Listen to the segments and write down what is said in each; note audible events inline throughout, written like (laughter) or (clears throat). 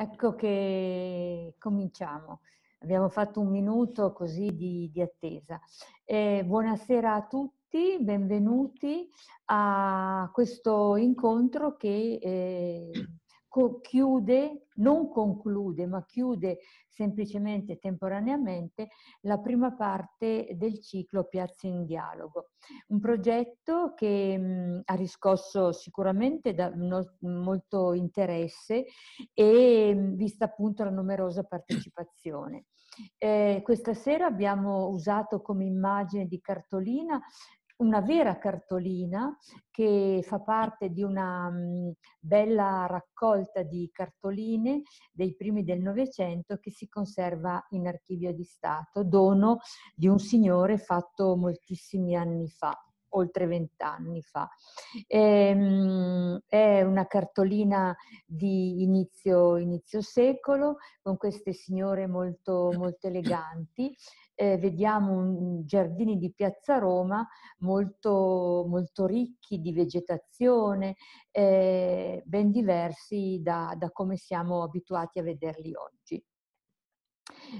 Ecco che cominciamo. Abbiamo fatto un minuto così di, di attesa. Eh, buonasera a tutti, benvenuti a questo incontro che eh, co- chiude, non conclude, ma chiude semplicemente temporaneamente la prima parte del ciclo Piazze in Dialogo. Un progetto che mh, mm, ha riscosso sicuramente da, no, molto interesse e mh, mm, vista appunto la numerosa partecipazione. Eh, questa sera abbiamo usato come immagine di cartolina una vera cartolina che fa parte di una mm, bella raccolta di cartoline dei primi del Novecento che si conserva in archivio di Stato, dono di un signore fatto moltissimi anni fa oltre vent'anni fa. Ehm, è una cartolina di inizio, inizio, secolo con queste signore molto, molto eleganti. Eh, vediamo un, giardini di Piazza Roma molto, molto ricchi di vegetazione, eh, ben diversi da, da come siamo abituati a vederli oggi.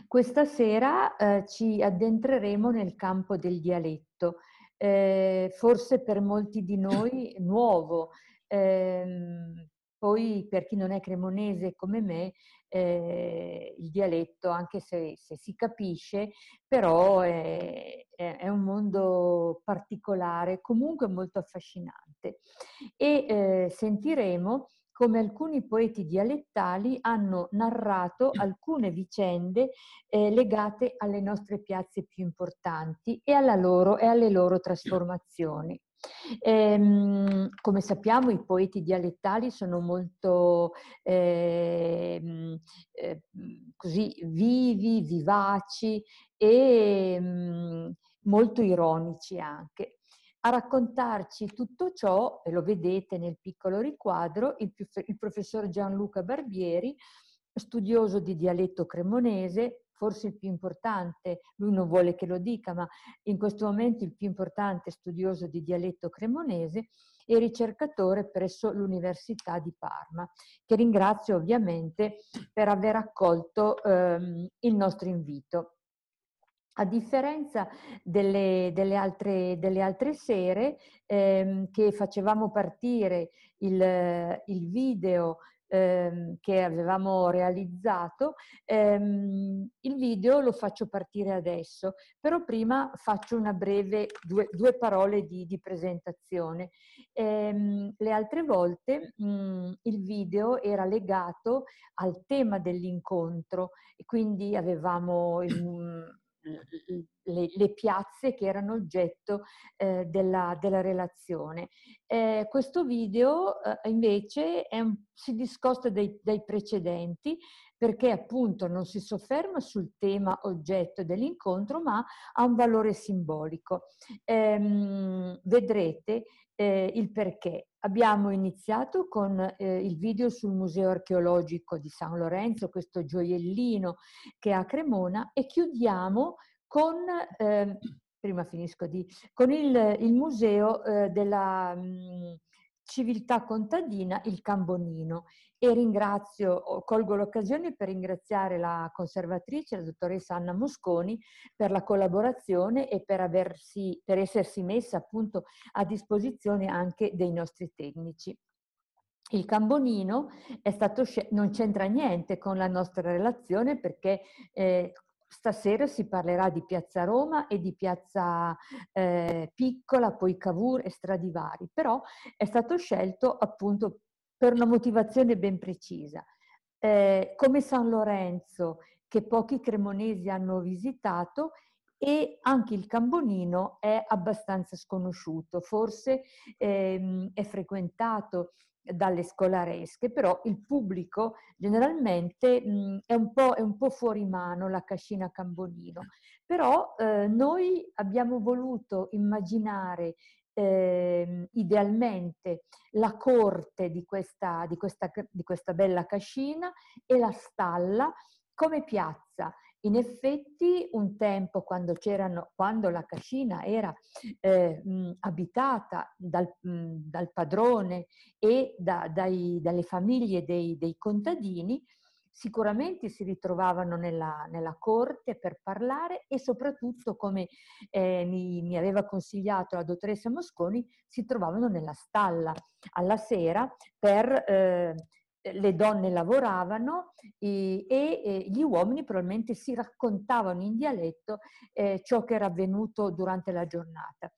Questa sera eh, ci addentreremo nel campo del dialetto, eh, forse per molti di noi nuovo. Eh, poi per chi non è cremonese come me, eh, il dialetto, anche se, se, si capisce, però è, è, un mondo particolare, comunque molto affascinante. E eh, sentiremo come alcuni poeti dialettali hanno narrato mm. alcune vicende eh, legate alle nostre piazze più importanti e, loro, e alle loro trasformazioni. Ehm, come sappiamo i poeti dialettali sono molto eh, eh, così vivi, vivaci e mm, molto ironici anche. A raccontarci tutto ciò, e lo vedete nel piccolo riquadro, il, il professor Gianluca Barbieri, studioso di dialetto cremonese, forse il più importante, lui non vuole che lo dica, ma in questo momento il più importante studioso di dialetto cremonese e ricercatore presso l'Università di Parma, che ringrazio ovviamente per aver accolto ehm, il nostro invito a differenza delle, delle, altre, delle altre, sere ehm, che facevamo partire il, il video ehm, che avevamo realizzato, ehm, il video lo faccio partire adesso, però prima faccio una breve, due, due parole di, di presentazione. Ehm, le altre volte mh, mm, il video era legato al tema dell'incontro e quindi avevamo... Il, le, le, piazze che erano oggetto eh, della, della, relazione. Eh, questo video eh, invece un, si discosta dai, dai, precedenti perché appunto non si sofferma sul tema oggetto dell'incontro, ma ha un valore simbolico. Ehm, vedrete eh, il perché. Abbiamo iniziato con eh, il video sul Museo archeologico di San Lorenzo, questo gioiellino che ha Cremona, e chiudiamo con... Eh, prima finisco di, con il, il museo eh, della mh, mm, civiltà contadina, il Cambonino e ringrazio, colgo l'occasione per ringraziare la conservatrice, la dottoressa Anna Mosconi, per la collaborazione e per, aversi, per essersi messa appunto a disposizione anche dei nostri tecnici. Il Cambonino stato, non c'entra niente con la nostra relazione perché eh, Stasera si parlerà di Piazza Roma e di Piazza eh, Piccola, poi Cavour e Stradivari, però è stato scelto appunto per una motivazione ben precisa. Eh, come San Lorenzo, che pochi cremonesi hanno visitato, e anche il Cambonino è abbastanza sconosciuto, forse ehm, è frequentato dalle scolaresche, però il pubblico generalmente mh, è, un è, un po', fuori mano la cascina Cambonino. Però eh, noi abbiamo voluto immaginare eh, idealmente la corte di questa, di, questa, di questa bella cascina e la stalla come piazza. In effetti un tempo quando, c'erano, quando la cascina era eh, mh, abitata dal, mh, dal, padrone e da, dai, dalle famiglie dei, dei contadini, sicuramente si ritrovavano nella, nella corte per parlare e soprattutto, come eh, mi, mi, aveva consigliato la dottoressa Mosconi, si trovavano nella stalla alla sera per... Eh, le donne lavoravano e, e, gli uomini probabilmente si raccontavano in dialetto eh, ciò che era avvenuto durante la giornata.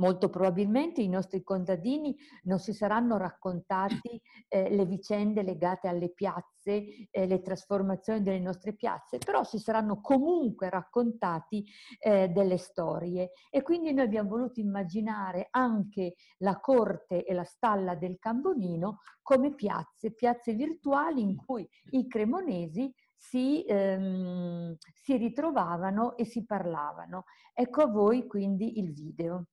Molto probabilmente i nostri contadini non si saranno raccontati eh, le vicende legate alle piazze, eh, le trasformazioni delle nostre piazze, però si saranno comunque raccontati eh, delle storie. E quindi noi abbiamo voluto immaginare anche la corte e la stalla del Cambonino come piazze, piazze virtuali in cui i cremonesi si, ehm, si, ritrovavano e si parlavano. Ecco a voi quindi il video.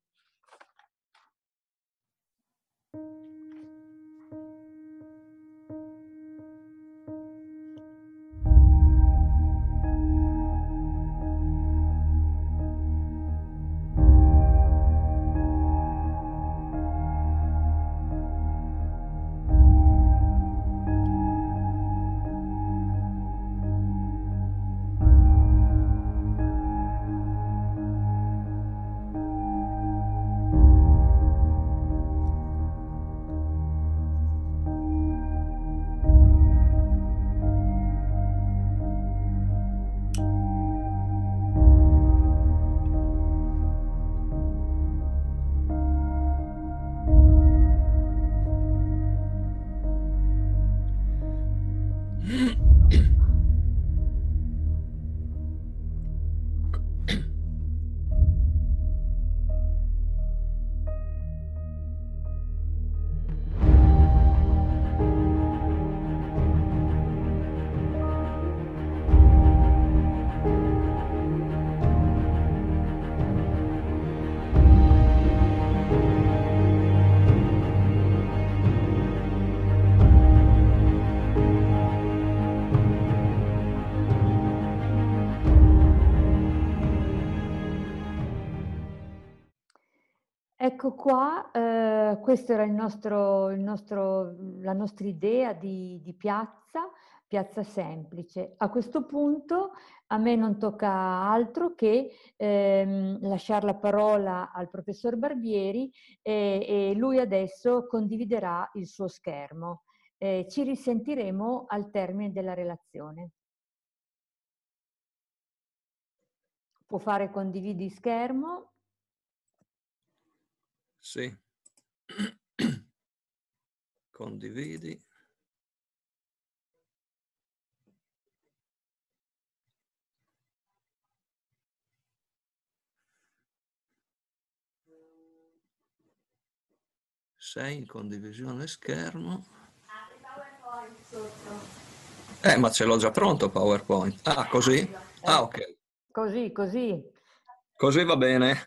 ecco qua, eh, questa era il nostro, il nostro, la nostra idea di, di piazza, piazza semplice. A questo punto a me non tocca altro che ehm, lasciare la parola al professor Barbieri eh, e lui adesso condividerà il suo schermo. Eh, ci risentiremo al termine della relazione. Può fare condividi schermo. Sì. Condividi. Sei in condivisione schermo. Eh, ma ce l'ho già pronto PowerPoint. Ah, così? Ah, ok. Così, così. Così va bene.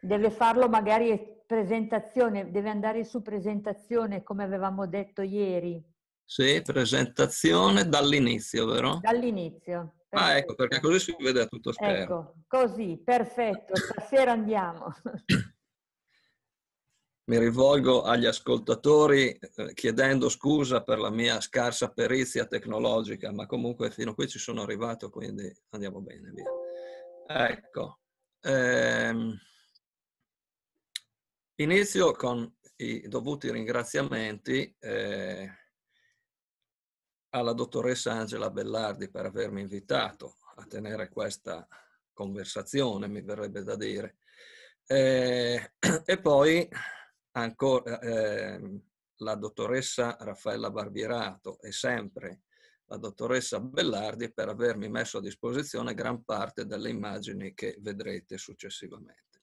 Deve farlo magari presentazione, deve andare su presentazione come avevamo detto ieri. Sì, presentazione dall'inizio, vero? Dall'inizio. Perfetto. Ah, ecco, perché così si vede a tutto schermo. Ecco, così, perfetto. Stasera andiamo. (coughs) Mi rivolgo agli ascoltatori eh, chiedendo scusa per la mia scarsa perizia tecnologica, ma comunque fino a qui ci sono arrivato, quindi andiamo bene, via. Ecco. Ehm... Inizio con i dovuti ringraziamenti eh, alla dottoressa Angela Bellardi per avermi invitato a tenere questa conversazione, mi verrebbe da dire. Eh, (clears throat) e poi ancora eh, la dottoressa Raffaella Barbierato e sempre la dottoressa Bellardi per avermi messo a disposizione gran parte delle immagini che vedrete successivamente.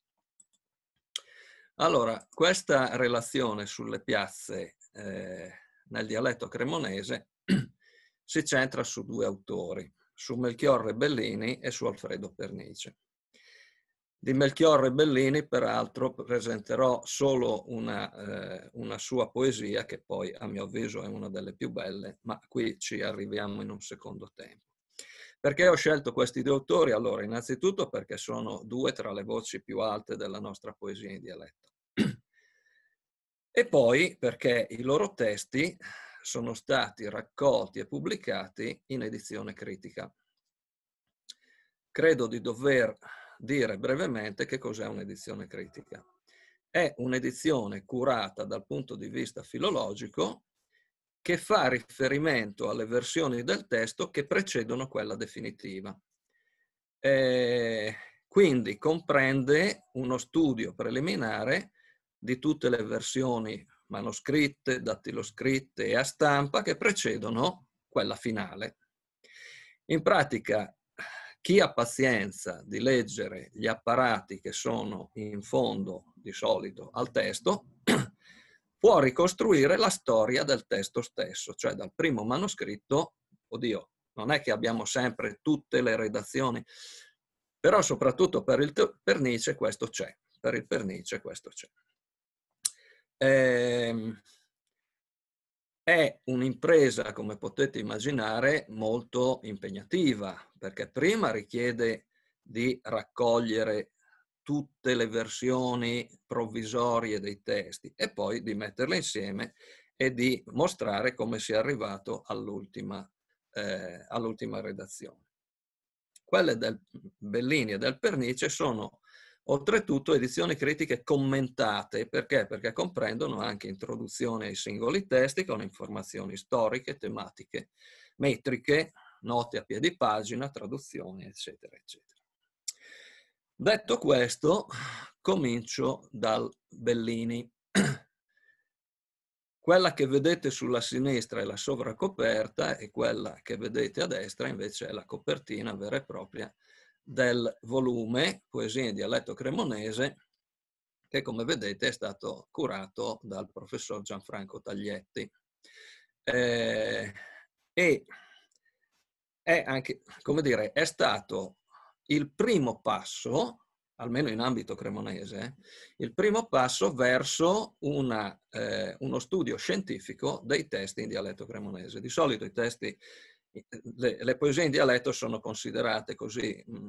Allora, questa relazione sulle piazze eh, nel dialetto cremonese (clears throat) si centra su due autori, su Melchiorre Bellini e su Alfredo Pernice. Di Melchiorre Bellini, peraltro, presenterò solo una, eh, una sua poesia, che poi a mio avviso è una delle più belle, ma qui ci arriviamo in un secondo tempo. Perché ho scelto questi due autori? Allora, innanzitutto perché sono due tra le voci più alte della nostra poesia in dialetto. E poi perché i loro testi sono stati raccolti e pubblicati in edizione critica. Credo di dover dire brevemente che cos'è un'edizione critica. È un'edizione curata dal punto di vista filologico che fa riferimento alle versioni del testo che precedono quella definitiva. Eh, quindi comprende uno studio preliminare di tutte le versioni manoscritte, dattiloscritte e a stampa che precedono quella finale. In pratica, chi ha pazienza di leggere gli apparati che sono in fondo di solito al testo, può ricostruire la storia del testo stesso, cioè dal primo manoscritto, oddio, non è che abbiamo sempre tutte le redazioni, però soprattutto per il pernice questo c'è, per il pernice questo c'è. Ehm, è un'impresa, come potete immaginare, molto impegnativa, perché prima richiede di raccogliere tutte le versioni provvisorie dei testi e poi di metterle insieme e di mostrare come si è arrivato all'ultima, eh, all'ultima redazione. Quelle del Bellini e del Pernice sono oltretutto edizioni critiche commentate, perché? Perché comprendono anche introduzione ai singoli testi con informazioni storiche, tematiche, metriche, note a piedi pagina, traduzioni, eccetera, eccetera. Detto questo, comincio dal Bellini. (clears throat) Quella che vedete sulla sinistra è la sovracoperta e quella che vedete a destra invece è la copertina vera e propria del volume Poesie in dialetto cremonese che come vedete è stato curato dal professor Gianfranco Taglietti. Eh, e è anche, come dire, è stato il primo passo, almeno in ambito cremonese, il primo passo verso una, eh, uno studio scientifico dei testi in dialetto cremonese. Di solito i testi, le, le poesie in dialetto sono considerate così mm,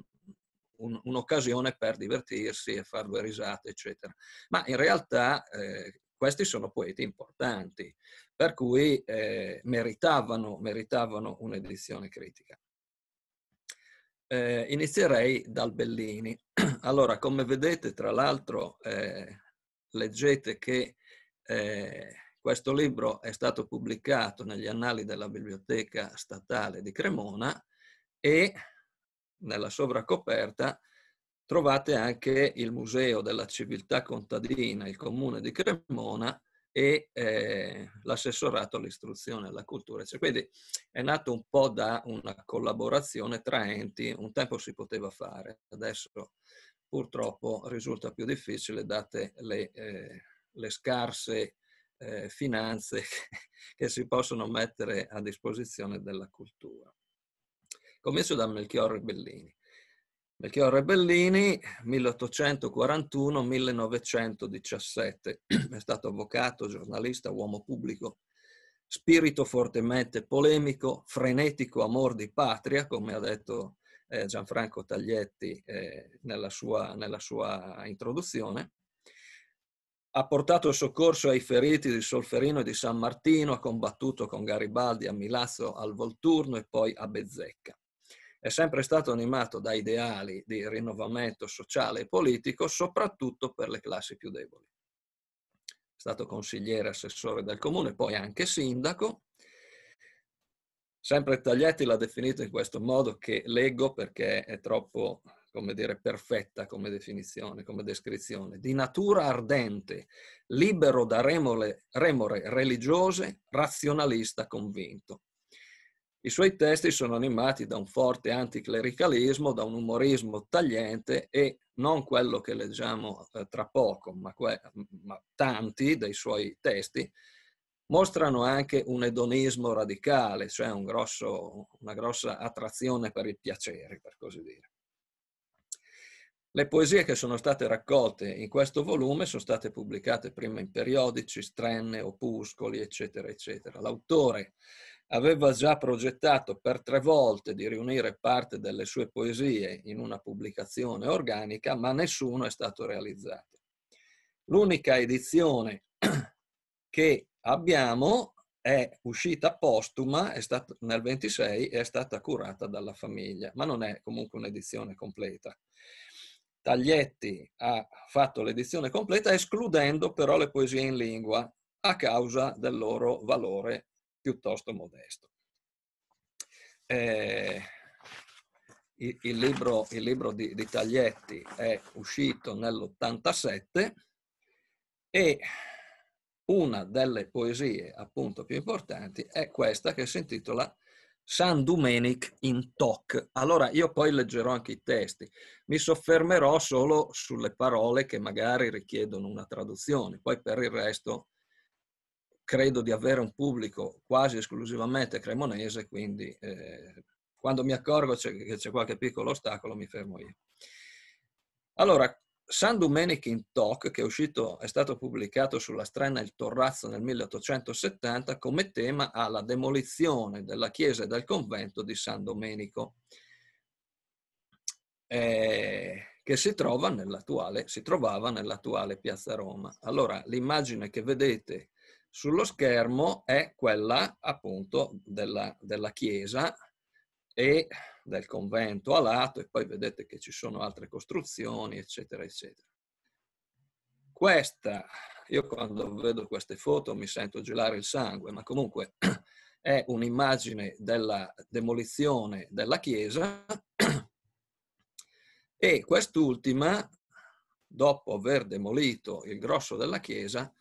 un'occasione per divertirsi e far due risate, eccetera. Ma in realtà eh, questi sono poeti importanti, per cui eh, meritavano, meritavano un'edizione critica. Eh, inizierei dal Bellini. (clears throat) Allora, come vedete, tra l'altro, eh, leggete che eh, questo libro è stato pubblicato negli annali della Biblioteca Statale di Cremona e nella sovracoperta trovate anche il Museo della Civiltà Contadina, il Comune di Cremona, e eh, l'assessorato all'istruzione e alla cultura. Cioè, quindi è nato un po' da una collaborazione tra enti, un tempo si poteva fare, adesso purtroppo risulta più difficile date le, eh, le scarse eh, finanze (laughs) che si possono mettere a disposizione della cultura. Comincio da Melchiorre Bellini. Melchiorre Bellini, 1841-1917, è stato avvocato, giornalista, uomo pubblico, spirito fortemente polemico, frenetico amor di patria, come ha detto eh, Gianfranco Taglietti eh, nella sua, nella sua introduzione. Ha portato soccorso ai feriti di Solferino e di San Martino, ha combattuto con Garibaldi a Milazzo al Volturno e poi a Bezzecca è sempre stato animato da ideali di rinnovamento sociale e politico, soprattutto per le classi più deboli. È stato consigliere assessore del comune, poi anche sindaco. Sempre Taglietti l'ha definito in questo modo che leggo perché è troppo come dire, perfetta come definizione, come descrizione, di natura ardente, libero da remole, remore religiose, razionalista convinto. I suoi testi sono animati da un forte anticlericalismo, da un umorismo tagliente e non quello che leggiamo eh, tra poco, ma, que- ma tanti dei suoi testi mostrano anche un edonismo radicale, cioè un grosso, una grossa attrazione per il piacere, per così dire. Le poesie che sono state raccolte in questo volume sono state pubblicate prima in periodici, strenne, opuscoli, eccetera, eccetera. L'autore aveva già progettato per tre volte di riunire parte delle sue poesie in una pubblicazione organica, ma nessuno è stato realizzato. L'unica edizione (clears throat) che abbiamo è uscita postuma è stato, nel 26 e è stata curata dalla famiglia, ma non è comunque un'edizione completa. Taglietti ha fatto l'edizione completa escludendo però le poesie in lingua a causa del loro valore piuttosto modesto. Eh, il, il, libro, il libro di, di, Taglietti è uscito nell'87 e una delle poesie appunto più importanti è questa che si intitola San Domenic in Toc. Allora io poi leggerò anche i testi, mi soffermerò solo sulle parole che magari richiedono una traduzione, poi per il resto credo di avere un pubblico quasi esclusivamente cremonese, quindi eh, quando mi accorgo che c'è qualche piccolo ostacolo mi fermo io. Allora, San Domenico in Toc, che è, uscito, è stato pubblicato sulla strana Il Torrazzo nel 1870, come tema ha la demolizione della chiesa e del convento di San Domenico, eh, che si, trova si trovava nell'attuale Piazza Roma. Allora, l'immagine che vedete sullo schermo è quella appunto della, della, chiesa e del convento a lato e poi vedete che ci sono altre costruzioni eccetera eccetera. Questa, io quando vedo queste foto mi sento gelare il sangue, ma comunque (clears throat) è un'immagine della demolizione della chiesa (clears throat) e quest'ultima, dopo aver demolito il grosso della chiesa,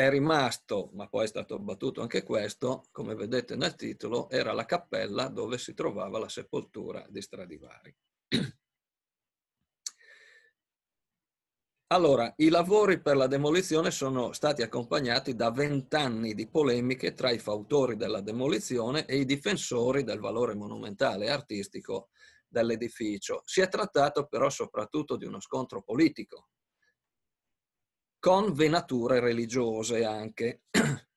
è rimasto, ma poi è stato abbattuto anche questo, come vedete nel titolo, era la cappella dove si trovava la sepoltura di Stradivari. Allora, i lavori per la demolizione sono stati accompagnati da vent'anni di polemiche tra i fautori della demolizione e i difensori del valore monumentale e artistico dell'edificio. Si è trattato però soprattutto di uno scontro politico con venature religiose anche. (clears throat)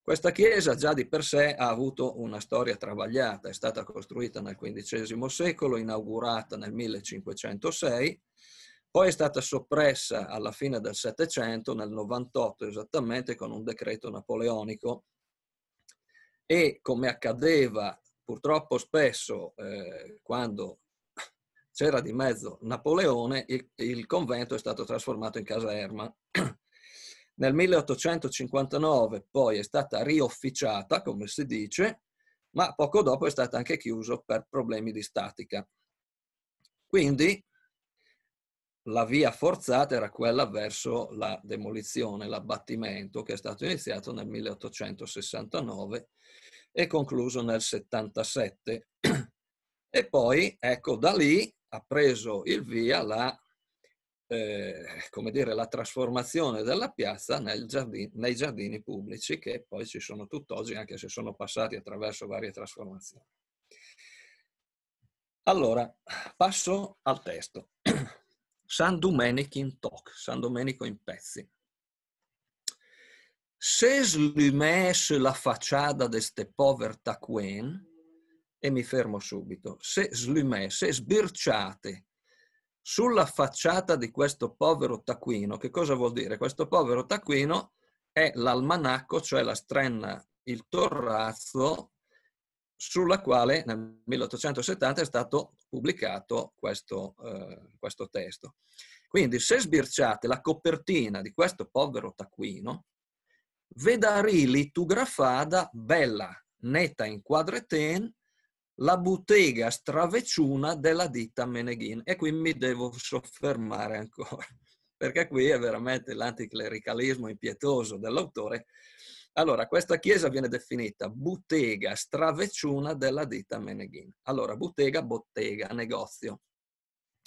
Questa chiesa già di per sé ha avuto una storia travagliata, è stata costruita nel XV secolo, inaugurata nel 1506, poi è stata soppressa alla fine del Settecento, nel 98 esattamente, con un decreto napoleonico e come accadeva purtroppo spesso eh, quando c'era di mezzo Napoleone, il, il, convento è stato trasformato in caserma. (clears throat) Nel 1859 poi è stata riofficiata, come si dice, ma poco dopo è stata anche chiusa per problemi di statica. Quindi la via forzata era quella verso la demolizione, l'abbattimento che è stato iniziato nel 1869 e concluso nel 77. (clears throat) E poi, ecco, da lì ha preso il via la, eh, dire, la trasformazione della piazza giardino, nei giardini pubblici che poi ci sono tutt'oggi, anche se sono passati attraverso varie trasformazioni. Allora, passo al testo. (clears throat) San Domenico in toc, San Domenico in pezzi. Se slimesse la facciata de ste pover taquen, e mi fermo subito, se slimè, se sbirciate sulla facciata di questo povero taccuino, che cosa vuol dire? Questo povero taccuino è l'almanacco, cioè la strenna, il torrazzo, sulla quale nel 1870 è stato pubblicato questo, eh, questo testo. Quindi se sbirciate la copertina di questo povero taccuino, vedarili tu bella, netta in quadreten, la bottega straveciuna della ditta Meneghin. E qui mi devo soffermare ancora, (laughs) perché qui è veramente l'anticlericalismo impietoso dell'autore. Allora, questa chiesa viene definita bottega straveciuna della ditta Meneghin. Allora, bottega, bottega, negozio.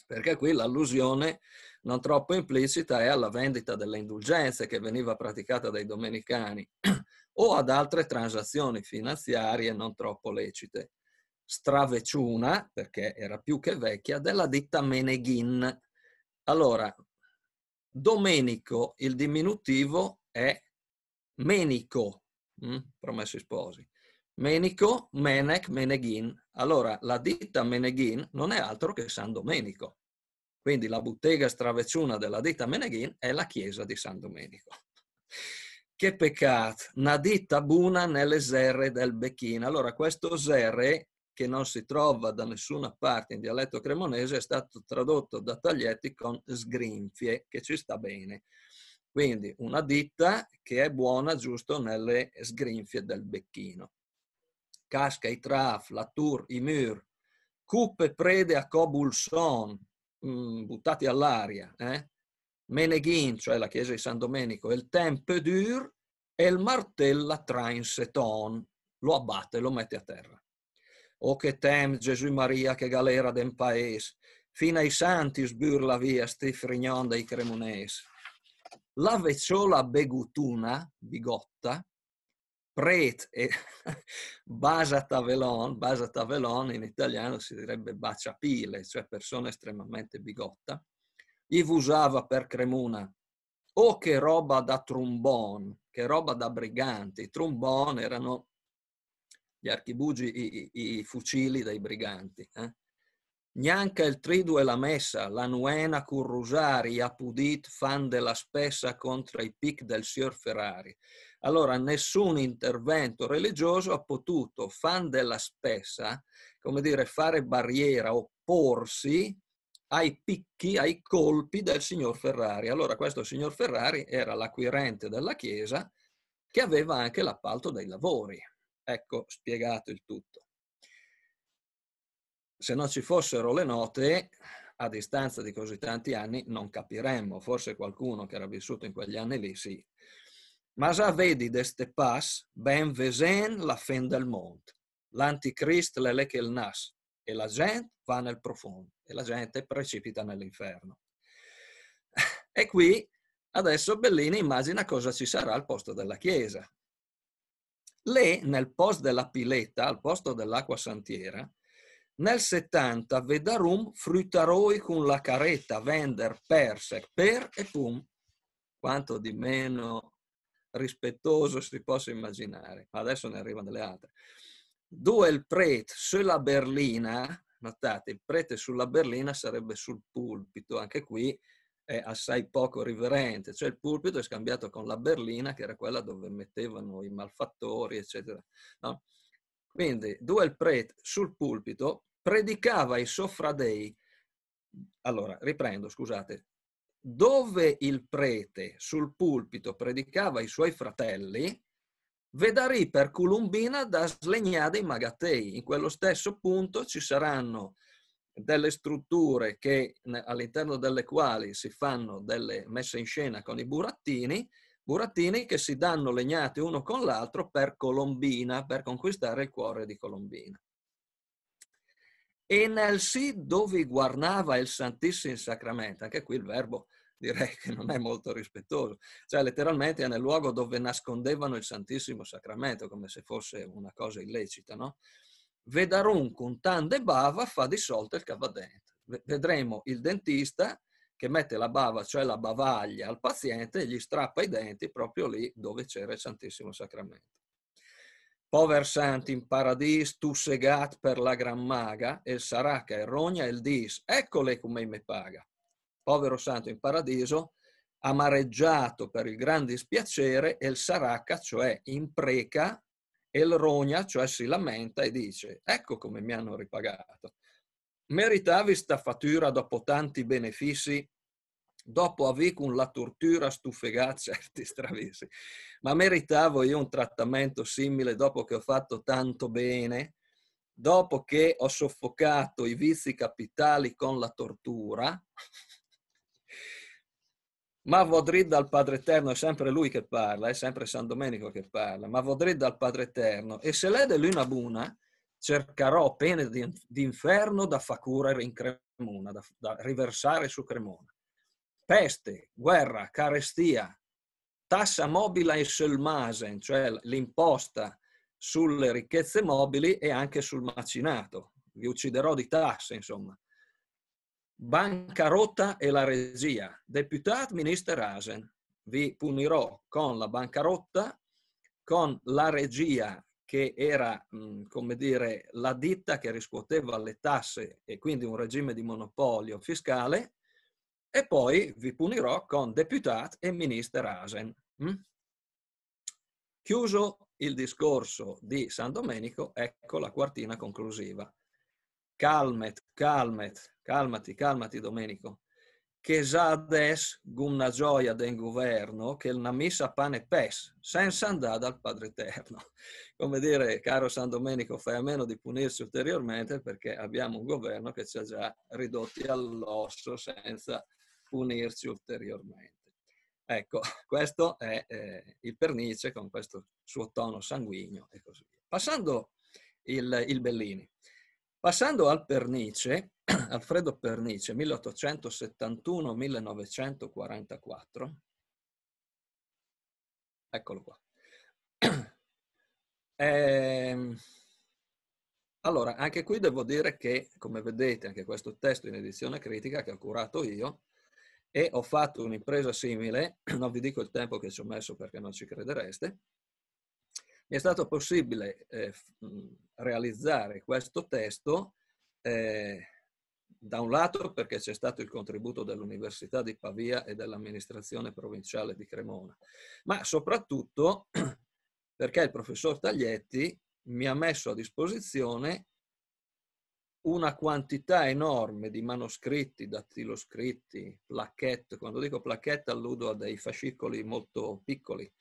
Perché qui l'allusione non troppo implicita è alla vendita delle indulgenze che veniva praticata dai domenicani (clears throat) o ad altre transazioni finanziarie non troppo lecite straveciuna, perché era più che vecchia, della ditta Meneghin. Allora, Domenico, il diminutivo è Menico, mm? promessi sposi. Menico, Menec, Meneghin. Allora, la ditta Meneghin non è altro che San Domenico. Quindi la bottega straveciuna della ditta Meneghin è la chiesa di San Domenico. (laughs) Che peccato! Una ditta buona nelle serre del Becchino. Allora, questo serre che non si trova da nessuna parte in dialetto cremonese è stato tradotto da Taglietti con sgrinfie, che ci sta bene. Quindi una ditta che è buona giusto nelle sgrinfie del becchino. Casca i traf, la tour, i mur, cupe prede a Cobulson, mm, buttati all'aria, eh? Meneghin, cioè la chiesa di San Domenico, il tempe dur e il martella trainseton, lo abbatte, lo mette a terra o che tem Gesù Maria che galera del paese, fino ai santi sburla via sti frignon dei cremonesi. La vecciola begutuna, bigotta, pret e (laughs) basa tavelon, in italiano si direbbe baciapile, cioè persona estremamente bigotta, gli usava per cremuna o oh, che roba da trombon, che roba da briganti. I trombon erano gli archibugi, i, i, i fucili dei briganti. Eh? Gnanca il tridu e la messa, la l'anuena currusari, apudit fan della spessa contro i pic del signor Ferrari. Allora, nessun intervento religioso ha potuto, fan della spessa, come dire, fare barriera, opporsi ai picchi, ai colpi del signor Ferrari. Allora, questo signor Ferrari era l'acquirente della chiesa che aveva anche l'appalto dei lavori. Ecco spiegato il tutto. Se non ci fossero le note, a distanza di così tanti anni, non capiremmo. Forse qualcuno che era vissuto in quegli anni lì, sì. Ma già vedi d'este pass, ben vesen la fin del mont, l'anticrist le lecche il nas, e la gente va nel profondo, e la gente precipita nell'inferno. (laughs) E qui adesso Bellini immagina cosa ci sarà al posto della Chiesa. Lei nel post della pileta, al posto dell'acqua santiera, nel 70 vedarum fruttaroi con la caretta, vender, perse, per e pum. Quanto di meno rispettoso si possa immaginare. adesso ne arrivano delle altre. Due il prete sulla berlina, notate, il prete sulla berlina sarebbe sul pulpito, anche qui è assai poco riverente, cioè il pulpito è scambiato con la berlina che era quella dove mettevano i malfattori, eccetera. No? Quindi Duel Prete sul pulpito predicava ai soffradei, allora riprendo, scusate, dove il prete sul pulpito predicava ai suoi fratelli, Vedari per Culumbina da slegnare i Magatei. In quello stesso punto ci saranno delle strutture che, all'interno delle quali si fanno delle messe in scena con i burattini, burattini che si danno legnate uno con l'altro per Colombina, per conquistare il cuore di Colombina. E nel sì dove guardava il Santissimo Sacramento, anche qui il verbo direi che non è molto rispettoso, cioè letteralmente è nel luogo dove nascondevano il Santissimo Sacramento, come se fosse una cosa illecita, no? vedarun con tante bava fa di solito il cavadente. Vedremo il dentista che mette la bava, cioè la bavaglia, al paziente e gli strappa i denti proprio lì dove c'era il Santissimo Sacramento. Pover santi in paradis, tu segat per la gran maga, e saracca, e rogna e il dis, eccole come me paga. Povero santo in paradiso, amareggiato per il gran dispiacere, e il saracca, cioè in preca e il rogna, cioè si lamenta e dice ecco come mi hanno ripagato. Meritavi sta fattura dopo tanti benefici, dopo aver con la tortura stufegat (laughs) certi stravisi, ma meritavo io un trattamento simile dopo che ho fatto tanto bene, dopo che ho soffocato i vizi capitali con la tortura, ma Vodrid dal Padre Eterno, è sempre lui che parla, è sempre San Domenico che parla, ma Vodrid dal Padre Eterno, e se lei l'è l'una buna, cercherò pene d'inferno da facurere in Cremona, da, da riversare su Cremona. Peste, guerra, carestia, tassa mobile e selmasen, cioè l'imposta sulle ricchezze mobili e anche sul macinato. Vi ucciderò di tasse, insomma. Bancarotta e la regia. Deputat minister Asen, vi punirò con la bancarotta, con la regia che era, mm, come dire, la ditta che riscuoteva le tasse e quindi un regime di monopolio fiscale, e poi vi punirò con deputat e minister Asen. Mm. Chiuso il discorso di San Domenico, ecco la quartina conclusiva. Calmet, calmet, calmati, calmati Domenico. Che già adesso gumna gioia del governo che una missa pane pes, senza andare dal Padre Eterno. (laughs) Come dire, caro San Domenico, fai a meno di punirsi ulteriormente perché abbiamo un governo che ci ha già ridotti all'osso senza punirci ulteriormente. Ecco, (laughs) questo è eh, il pernice con questo suo tono sanguigno e così via. Passando il, il Bellini. Passando al Pernice, (clears throat) Alfredo Pernice, 1871-1944, eccolo qua. (clears throat) Eh, allora, anche qui devo dire che, come vedete, anche questo testo in edizione critica che ho curato io, e ho fatto un'impresa simile, (clears throat) non vi dico il tempo che ci ho messo perché non ci credereste, mi è stato possibile eh, realizzare questo testo eh, da un lato perché c'è stato il contributo dell'Università di Pavia e dell'amministrazione provinciale di Cremona, ma soprattutto (clears throat) perché il professor Taglietti mi ha messo a disposizione una quantità enorme di manoscritti, dattiloscritti, placchette, quando dico placchette alludo a dei fascicoli molto piccoli,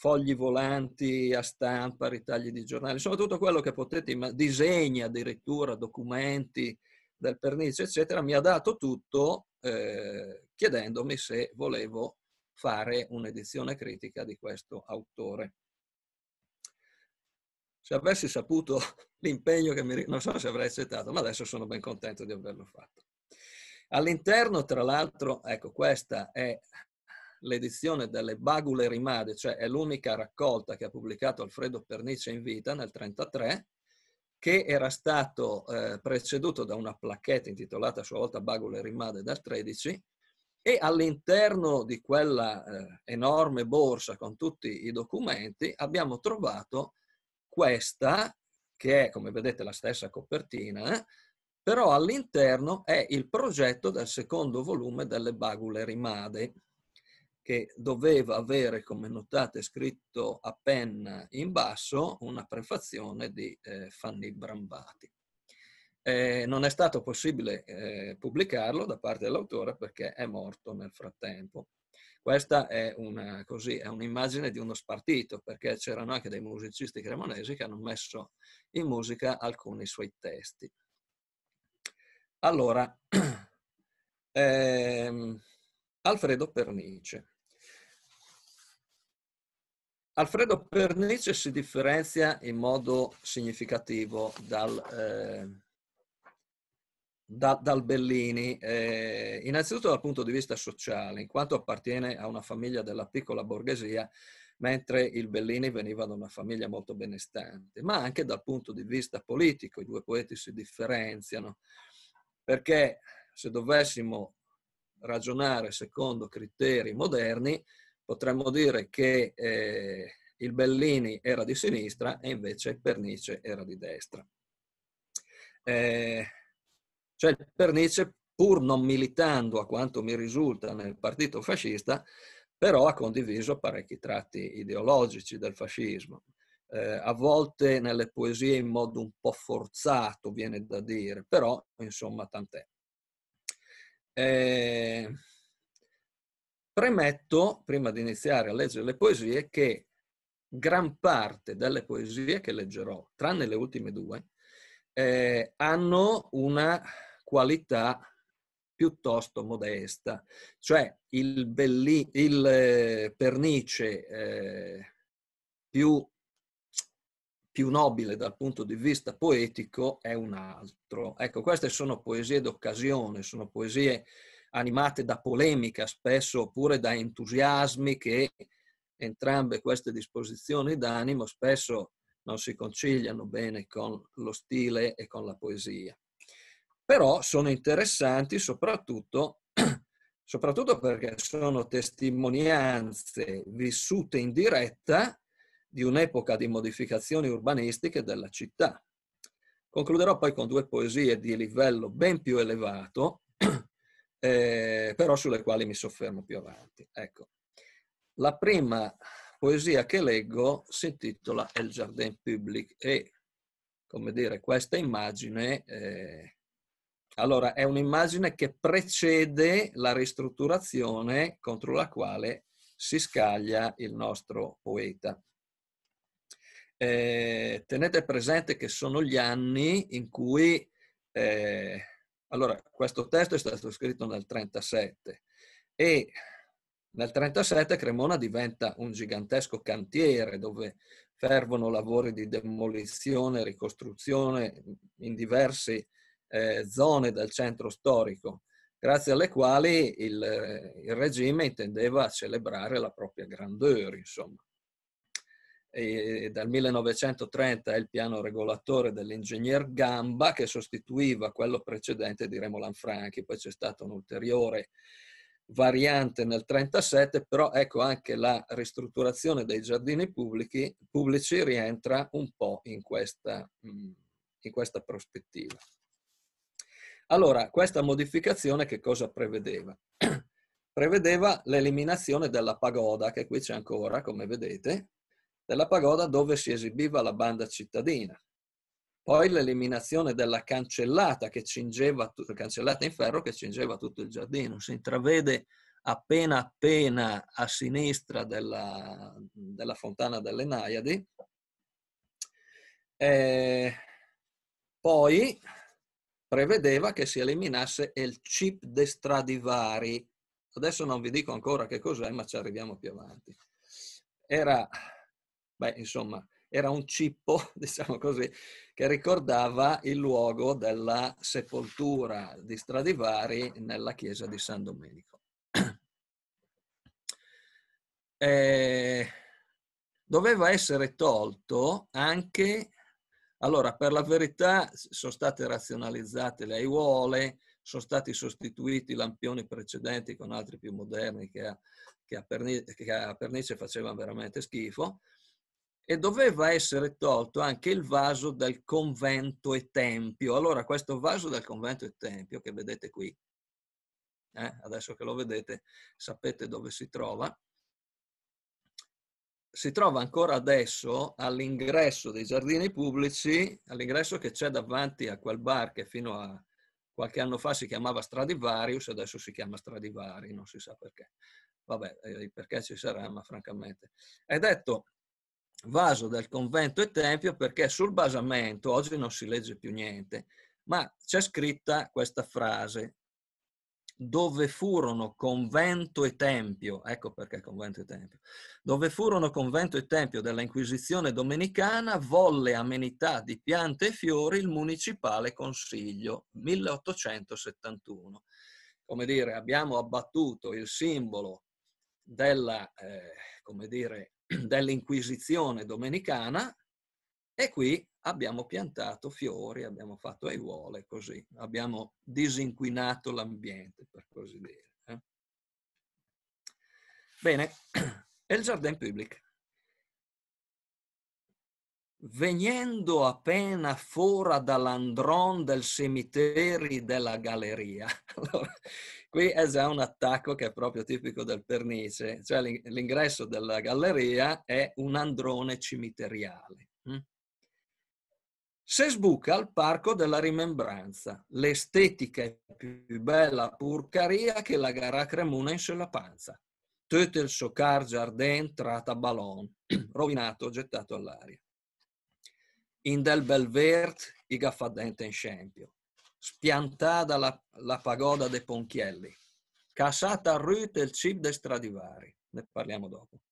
fogli volanti a stampa, ritagli di giornali, insomma tutto quello che potete immaginare, disegni addirittura, documenti del pernice, eccetera, mi ha dato tutto eh, chiedendomi se volevo fare un'edizione critica di questo autore. Se avessi saputo (laughs) l'impegno che mi... non so se avrei accettato, ma adesso sono ben contento di averlo fatto. All'interno, tra l'altro, ecco, questa è l'edizione delle Bagule Rimade, cioè è l'unica raccolta che ha pubblicato Alfredo Pernice in vita nel 1933, che era stato eh, preceduto da una placchetta intitolata a sua volta Bagule Rimade dal 13 e all'interno di quella eh, enorme borsa con tutti i documenti abbiamo trovato questa che è come vedete la stessa copertina eh? però all'interno è il progetto del secondo volume delle Bagule Rimade che doveva avere come notate scritto a penna in basso una prefazione di eh, Fanny Brambati. Eh, non è stato possibile eh, pubblicarlo da parte dell'autore perché è morto nel frattempo. Questa è, una, così, è un'immagine di uno spartito, perché c'erano anche dei musicisti cremonesi che hanno messo in musica alcuni suoi testi. Allora, (clears throat) ehm, Alfredo Pernice. Alfredo Pernice si differenzia in modo significativo dal, eh, da, dal Bellini, eh, innanzitutto dal punto di vista sociale, in quanto appartiene a una famiglia della piccola borghesia, mentre il Bellini veniva da una famiglia molto benestante, ma anche dal punto di vista politico i due poeti si differenziano, perché se dovessimo ragionare secondo criteri moderni, potremmo dire che eh, il Bellini era di sinistra e invece Pernice era di destra. Eh, cioè Pernice, pur non militando a quanto mi risulta nel partito fascista, però ha condiviso parecchi tratti ideologici del fascismo. Eh, a volte nelle poesie in modo un po' forzato, viene da dire, però insomma tant'è. Eh, premetto, prima di iniziare a leggere le poesie, che gran parte delle poesie che leggerò, tranne le ultime due, eh, hanno una qualità piuttosto modesta, cioè il, belli, il eh, pernice eh, più più nobile dal punto di vista poetico è un altro. Ecco, queste sono poesie d'occasione, sono poesie animate da polemica spesso oppure da entusiasmi che entrambe queste disposizioni d'animo spesso non si conciliano bene con lo stile e con la poesia. Però sono interessanti soprattutto, (clears throat) soprattutto perché sono testimonianze vissute in diretta di un'epoca di modificazioni urbanistiche della città. Concluderò poi con due poesie di livello ben più elevato, (clears throat) eh, però sulle quali mi soffermo più avanti. Ecco. La prima poesia che leggo si intitola El Jardin Public e, come dire, questa immagine, eh, allora è un'immagine che precede la ristrutturazione contro la quale si scaglia il nostro poeta eh, tenete presente che sono gli anni in cui, eh, allora, questo testo è stato scritto nel 1937 e nel 1937 Cremona diventa un gigantesco cantiere dove fervono lavori di demolizione, ricostruzione in diverse eh, zone del centro storico, grazie alle quali il, eh, il regime intendeva celebrare la propria grandeur, insomma e dal 1930 è il piano regolatore dell'ingegner Gamba che sostituiva quello precedente di Remolan Franchi, poi c'è stata un'ulteriore variante nel 1937, però ecco anche la ristrutturazione dei giardini pubblici, pubblici rientra un po' in questa, mm, in questa prospettiva. Allora, questa modificazione che cosa prevedeva? (clears throat) prevedeva l'eliminazione della pagoda, che qui c'è ancora, come vedete, della pagoda dove si esibiva la banda cittadina. Poi l'eliminazione della cancellata, che cingeva, cancellata in ferro che cingeva tutto il giardino. Si intravede appena appena a sinistra della, della fontana delle Naiadi. E poi prevedeva che si eliminasse il chip de Stradivari. Adesso non vi dico ancora che cos'è, ma ci arriviamo più avanti. Era Beh, insomma, era un cippo, (laughs) diciamo così, che ricordava il luogo della sepoltura di Stradivari nella chiesa di San Domenico. E (clears throat) eh, doveva essere tolto anche, allora per la verità sono state razionalizzate le aiuole, sono stati sostituiti i lampioni precedenti con altri più moderni che a, che a, pernice, che a pernice facevano veramente schifo, e doveva essere tolto anche il vaso dal convento e tempio. Allora questo vaso dal convento e tempio che vedete qui, eh, adesso che lo vedete sapete dove si trova, si trova ancora adesso all'ingresso dei giardini pubblici, all'ingresso che c'è davanti a quel bar che fino a qualche anno fa si chiamava Stradivarius, adesso si chiama Stradivari, non si sa perché. Vabbè, eh, perché ci sarà, ma francamente. È detto vaso del convento e tempio perché sul basamento oggi non si legge più niente, ma c'è scritta questa frase dove furono convento e tempio, ecco perché convento e tempio, dove furono convento e tempio della Inquisizione domenicana, volle amenità di piante e fiori il municipale consiglio 1871. Come dire, abbiamo abbattuto il simbolo della, eh, come dire, dell'Inquisizione domenicana e qui abbiamo piantato fiori, abbiamo fatto aiuole, così, abbiamo disinquinato l'ambiente, per così dire. Eh. Bene, e il Jardin Public. Venendo appena fuori dall'andron del cimitero della galleria, (laughs) allora, Qui è già un attacco che è proprio tipico del Pernice, cioè l'ingresso della galleria è un androne cimiteriale. Mm? Se sbuca il Parco della Rimembranza, l'estetica è più bella purcaria che la gara cremuna in sulla panza. Tutto il suo car giardin trata ballon, (clears throat) rovinato, gettato all'aria. In del bel vert, i gaffadente in scempio spiantata la, la pagoda dei Ponchielli, cassata a Rute il cip de Stradivari, ne parliamo dopo.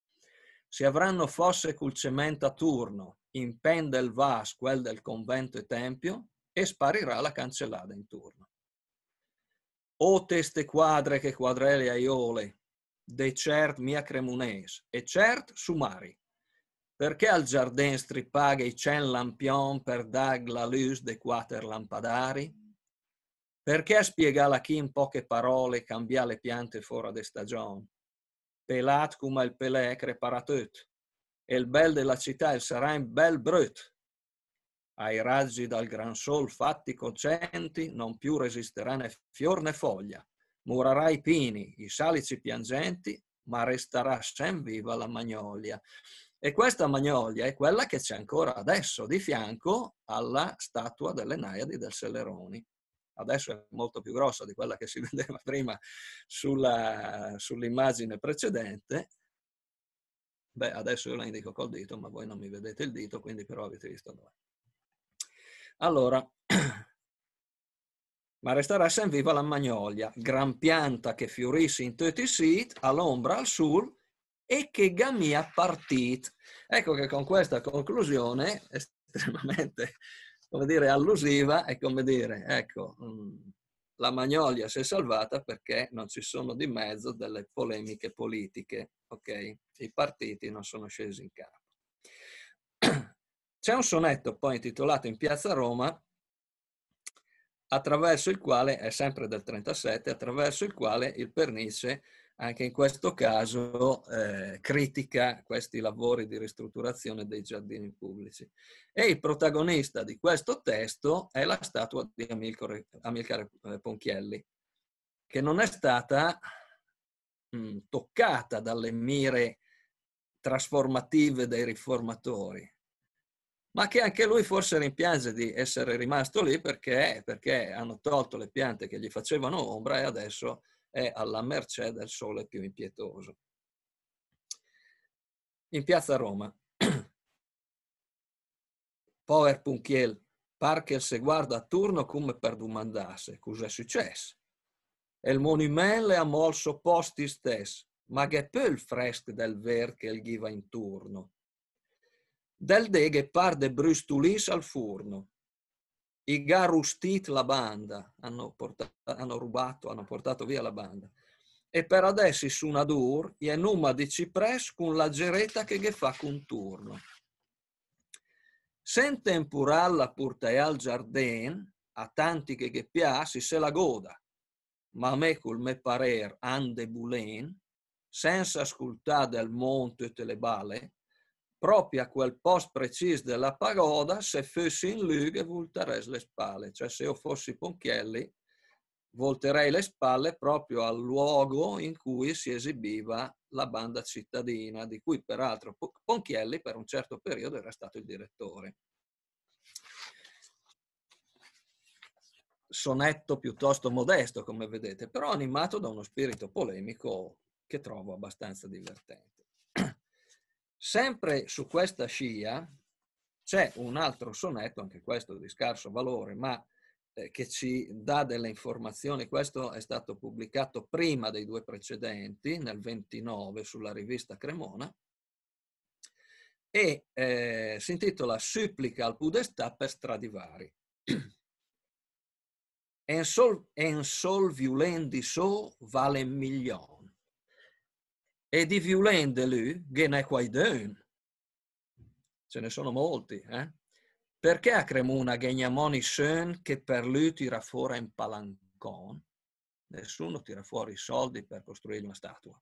Si avranno fosse col cemento a turno, in pen del vas, quel del convento e tempio, e sparirà la cancellata in turno. O teste quadre che quadrele aiole, de cert mia cremunes, e cert sumari, perché al giardin strippaghe i cen lampion per dag la luz de quater lampadari? Perché spiega la chi in poche parole cambia le piante fuori de stagione? Pelat come il pelè creparatut. E il bel della città il sarà in bel brut. Ai raggi dal gran sol fatti cocenti non più resisterà né fior né foglia. Murerà i pini, i salici piangenti, ma resterà sen viva la magnolia. E questa magnolia è quella che c'è ancora adesso di fianco alla statua delle Naiadi del Seleroni adesso è molto più grossa di quella che si (laughs) vedeva prima sulla, sull'immagine precedente, beh, adesso io la indico col dito, ma voi non mi vedete il dito, quindi però avete visto dove. Allora, (clears throat) ma resterà sempre viva la magnolia, gran pianta che fiorisce in tutti i siti, all'ombra, al sur, e che gamia partit. Ecco che con questa conclusione (laughs) estremamente come dire, allusiva è come dire, ecco, mm, la Magnolia si è salvata perché non ci sono di mezzo delle polemiche politiche, ok? I partiti non sono scesi in campo. (clears throat) C'è un sonetto poi intitolato In Piazza Roma, attraverso il quale, è sempre del 37, attraverso il quale il Pernice anche in questo caso eh, critica questi lavori di ristrutturazione dei giardini pubblici. E il protagonista di questo testo è la statua di Amilcare, Amilcare eh, Ponchielli, che non è stata mh, mm, toccata dalle mire trasformative dei riformatori, ma che anche lui forse rimpiange di essere rimasto lì perché, perché hanno tolto le piante che gli facevano ombra e adesso è alla mercè del sole più impietoso. In piazza Roma. (clears throat) Pover punchiel, par che se guarda a turno come per domandarsi cos'è successo. E il monumento ha molso posti stessi, ma che più il fresco del ver che il ghiva intorno. Del deghe par de brustulis al furno, i Garustit la banda, hanno, portato, hanno rubato, hanno portato via la banda. E per adesso i Sunadur, i Enuma di Cipres, con la gereta che ghe fa con turno. Sen tempural la portai al giardin, a tanti che ghe piaci se la goda, ma me col me parer ande bulen, senza ascoltare del monte e te le bale, proprio a quel post preciso della pagoda, se fossi in luga volterei le spalle, cioè se io fossi Ponchielli volterei le spalle proprio al luogo in cui si esibiva la banda cittadina, di cui peraltro Ponchielli per un certo periodo era stato il direttore. Sonetto piuttosto modesto, come vedete, però animato da uno spirito polemico che trovo abbastanza divertente. Sempre su questa scia c'è un altro sonetto, anche questo di scarso valore, ma eh, che ci dà delle informazioni. Questo è stato pubblicato prima dei due precedenti, nel 29, sulla rivista Cremona, e eh, si intitola Supplica al Pudestà per Stradivari. (clears throat) En sol, en sol viulendi so vale million. E di violent lui, che ne è quaidun. Ce ne sono molti, eh? Perché a Cremona Ghegnamoni Schön che per lui tira fuori un palancon? Nessuno tira fuori i soldi per costruire una statua.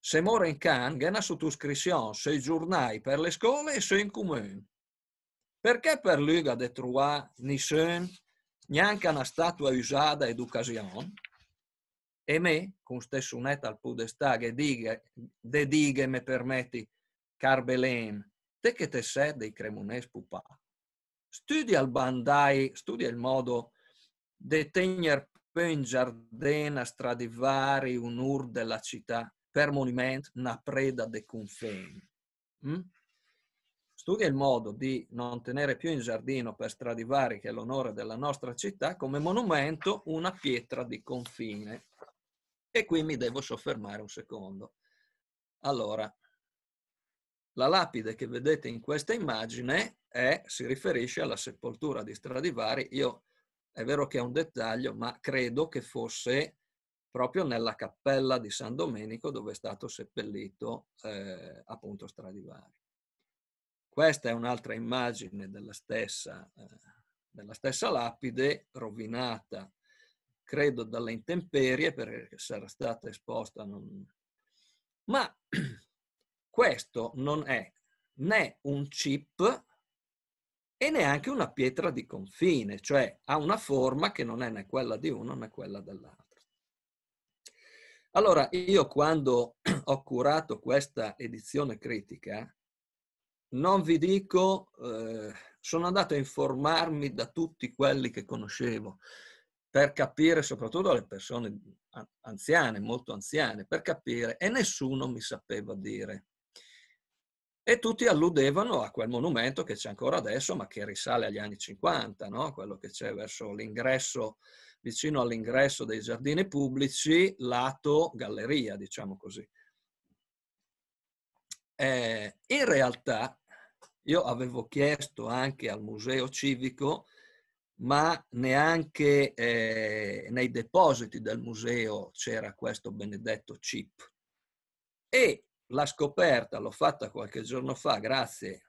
Se muore in Can, ghena sottoscrizione sui giornali per le scuole e sui comuni. Perché per lui ha detruà ni Schön neanche una statua usata ed occasione? e me, con stesso netto al podestà che diga, de dighe me permetti, car te che te sei dei cremones pupà. Studia il bandai, studia il modo di tenere più in giardena stradivari un ur della città, per monumento, una preda de confini. Mm? Hm? Studia il modo di non tenere più in giardino per stradivari, che è l'onore della nostra città, come monumento una pietra di confine e qui mi devo soffermare un secondo. Allora, la lapide che vedete in questa immagine è, si riferisce alla sepoltura di Stradivari. Io è vero che è un dettaglio, ma credo che fosse proprio nella cappella di San Domenico dove è stato seppellito eh, appunto Stradivari. Questa è un'altra immagine della stessa, eh, della stessa lapide rovinata credo dalle intemperie perché sarà stata esposta. Non... Ma (clears throat) questo non è né un chip e neanche una pietra di confine, cioè ha una forma che non è né quella di uno né quella dell'altro. Allora, io quando (clears throat) ho curato questa edizione critica, non vi dico, eh, sono andato a informarmi da tutti quelli che conoscevo, per capire, soprattutto alle persone anziane, molto anziane, per capire, e nessuno mi sapeva dire. E tutti alludevano a quel monumento che c'è ancora adesso, ma che risale agli anni 50, no? quello che c'è verso l'ingresso, vicino all'ingresso dei giardini pubblici, lato galleria, diciamo così. Eh, in realtà io avevo chiesto anche al museo civico ma neanche eh, nei depositi del museo c'era questo benedetto chip. E la scoperta l'ho fatta qualche giorno fa, grazie,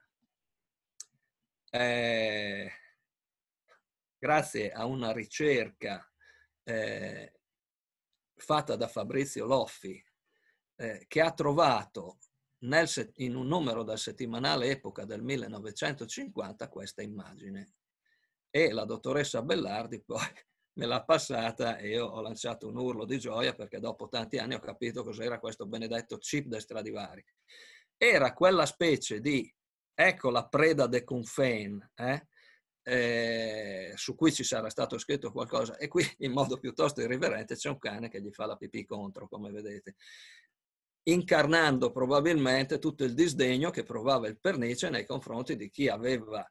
eh, grazie a una ricerca eh, fatta da Fabrizio Loffi, eh, che ha trovato nel, in un numero del settimanale Epoca del 1950 questa immagine e la dottoressa Bellardi poi (laughs) me l'ha passata e io ho lanciato un urlo di gioia perché dopo tanti anni ho capito cos'era questo benedetto chip da Stradivari. Era quella specie di, ecco la preda de Confein, eh? eh, su cui ci sarà stato scritto qualcosa e qui in modo piuttosto irriverente c'è un cane che gli fa la pipì contro, come vedete incarnando probabilmente tutto il disdegno che provava il Pernice nei confronti di chi aveva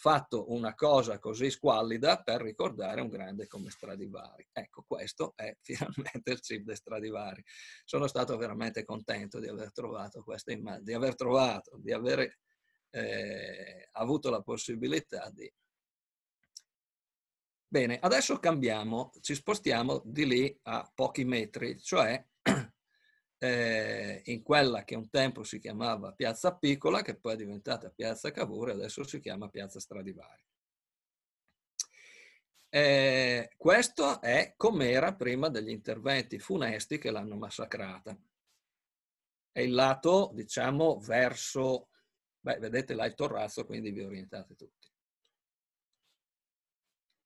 fatto una cosa così squallida per ricordare un grande come Stradivari. Ecco, questo è (laughs) finalmente il chip di Stradivari. Sono stato veramente contento di aver trovato questa immagine, di aver trovato, di aver eh, avuto la possibilità di... Bene, adesso cambiamo, ci spostiamo di lì a pochi metri, cioè eh, in quella che un tempo si chiamava Piazza Piccola, che poi è diventata Piazza Cavour e adesso si chiama Piazza Stradivari. Eh, questo è com'era prima degli interventi funesti che l'hanno massacrata. È il lato, diciamo, verso... Beh, vedete là il torrazzo, quindi vi orientate tutti.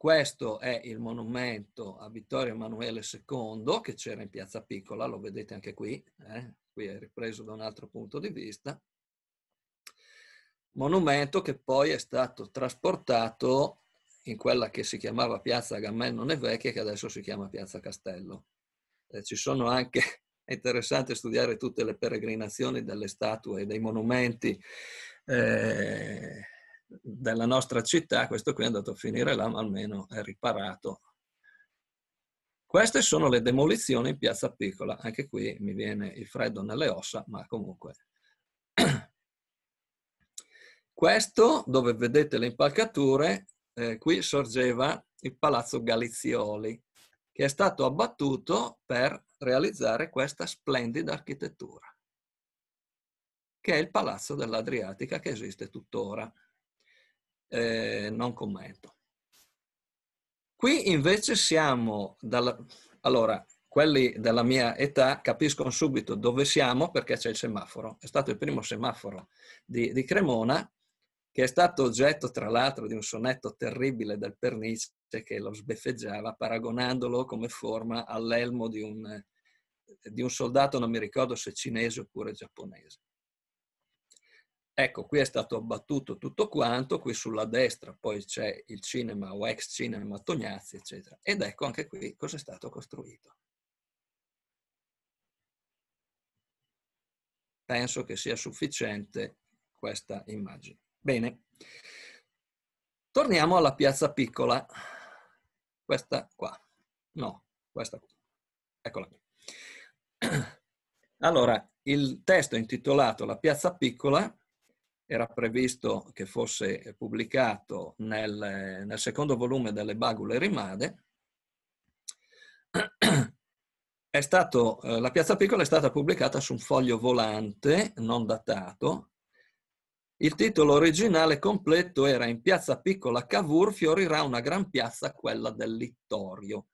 Questo è il monumento a Vittorio Emanuele II, che c'era in Piazza Piccola, lo vedete anche qui, eh? qui è ripreso da un altro punto di vista. Monumento che poi è stato trasportato in quella che si chiamava Piazza Agamennone Vecchia, che adesso si chiama Piazza Castello. Eh, ci sono anche, (laughs) è interessante studiare tutte le peregrinazioni delle statue e dei monumenti eh, della nostra città, questo qui è andato a finire là, ma almeno è riparato. Queste sono le demolizioni in Piazza Piccola, anche qui mi viene il freddo nelle ossa, ma comunque. (clears throat) Questo, dove vedete le impalcature, eh, qui sorgeva il Palazzo Galizioli, che è stato abbattuto per realizzare questa splendida architettura, che è il Palazzo dell'Adriatica che esiste tuttora eh, non commento. Qui invece siamo, dalla, allora, quelli della mia età capiscono subito dove siamo perché c'è il semaforo. È stato il primo semaforo di, di Cremona che è stato oggetto tra l'altro di un sonetto terribile del Pernice che lo sbeffeggiava paragonandolo come forma all'elmo di un, di un soldato, non mi ricordo se cinese oppure giapponese. Ecco, qui è stato abbattuto tutto quanto, qui sulla destra poi c'è il cinema o ex cinema Tognazzi, eccetera. Ed ecco anche qui cosa è stato costruito. Penso che sia sufficiente questa immagine. Bene, torniamo alla piazza piccola. Questa qua. No, questa qua. Eccola qui. (clears throat) Allora, il testo intitolato La piazza piccola era previsto che fosse pubblicato nel, nel secondo volume delle Bagule Rimade, stato, eh, la Piazza Piccola è stata pubblicata su un foglio volante, non datato. Il titolo originale completo era In Piazza Piccola Cavour fiorirà una gran piazza, quella del Littorio,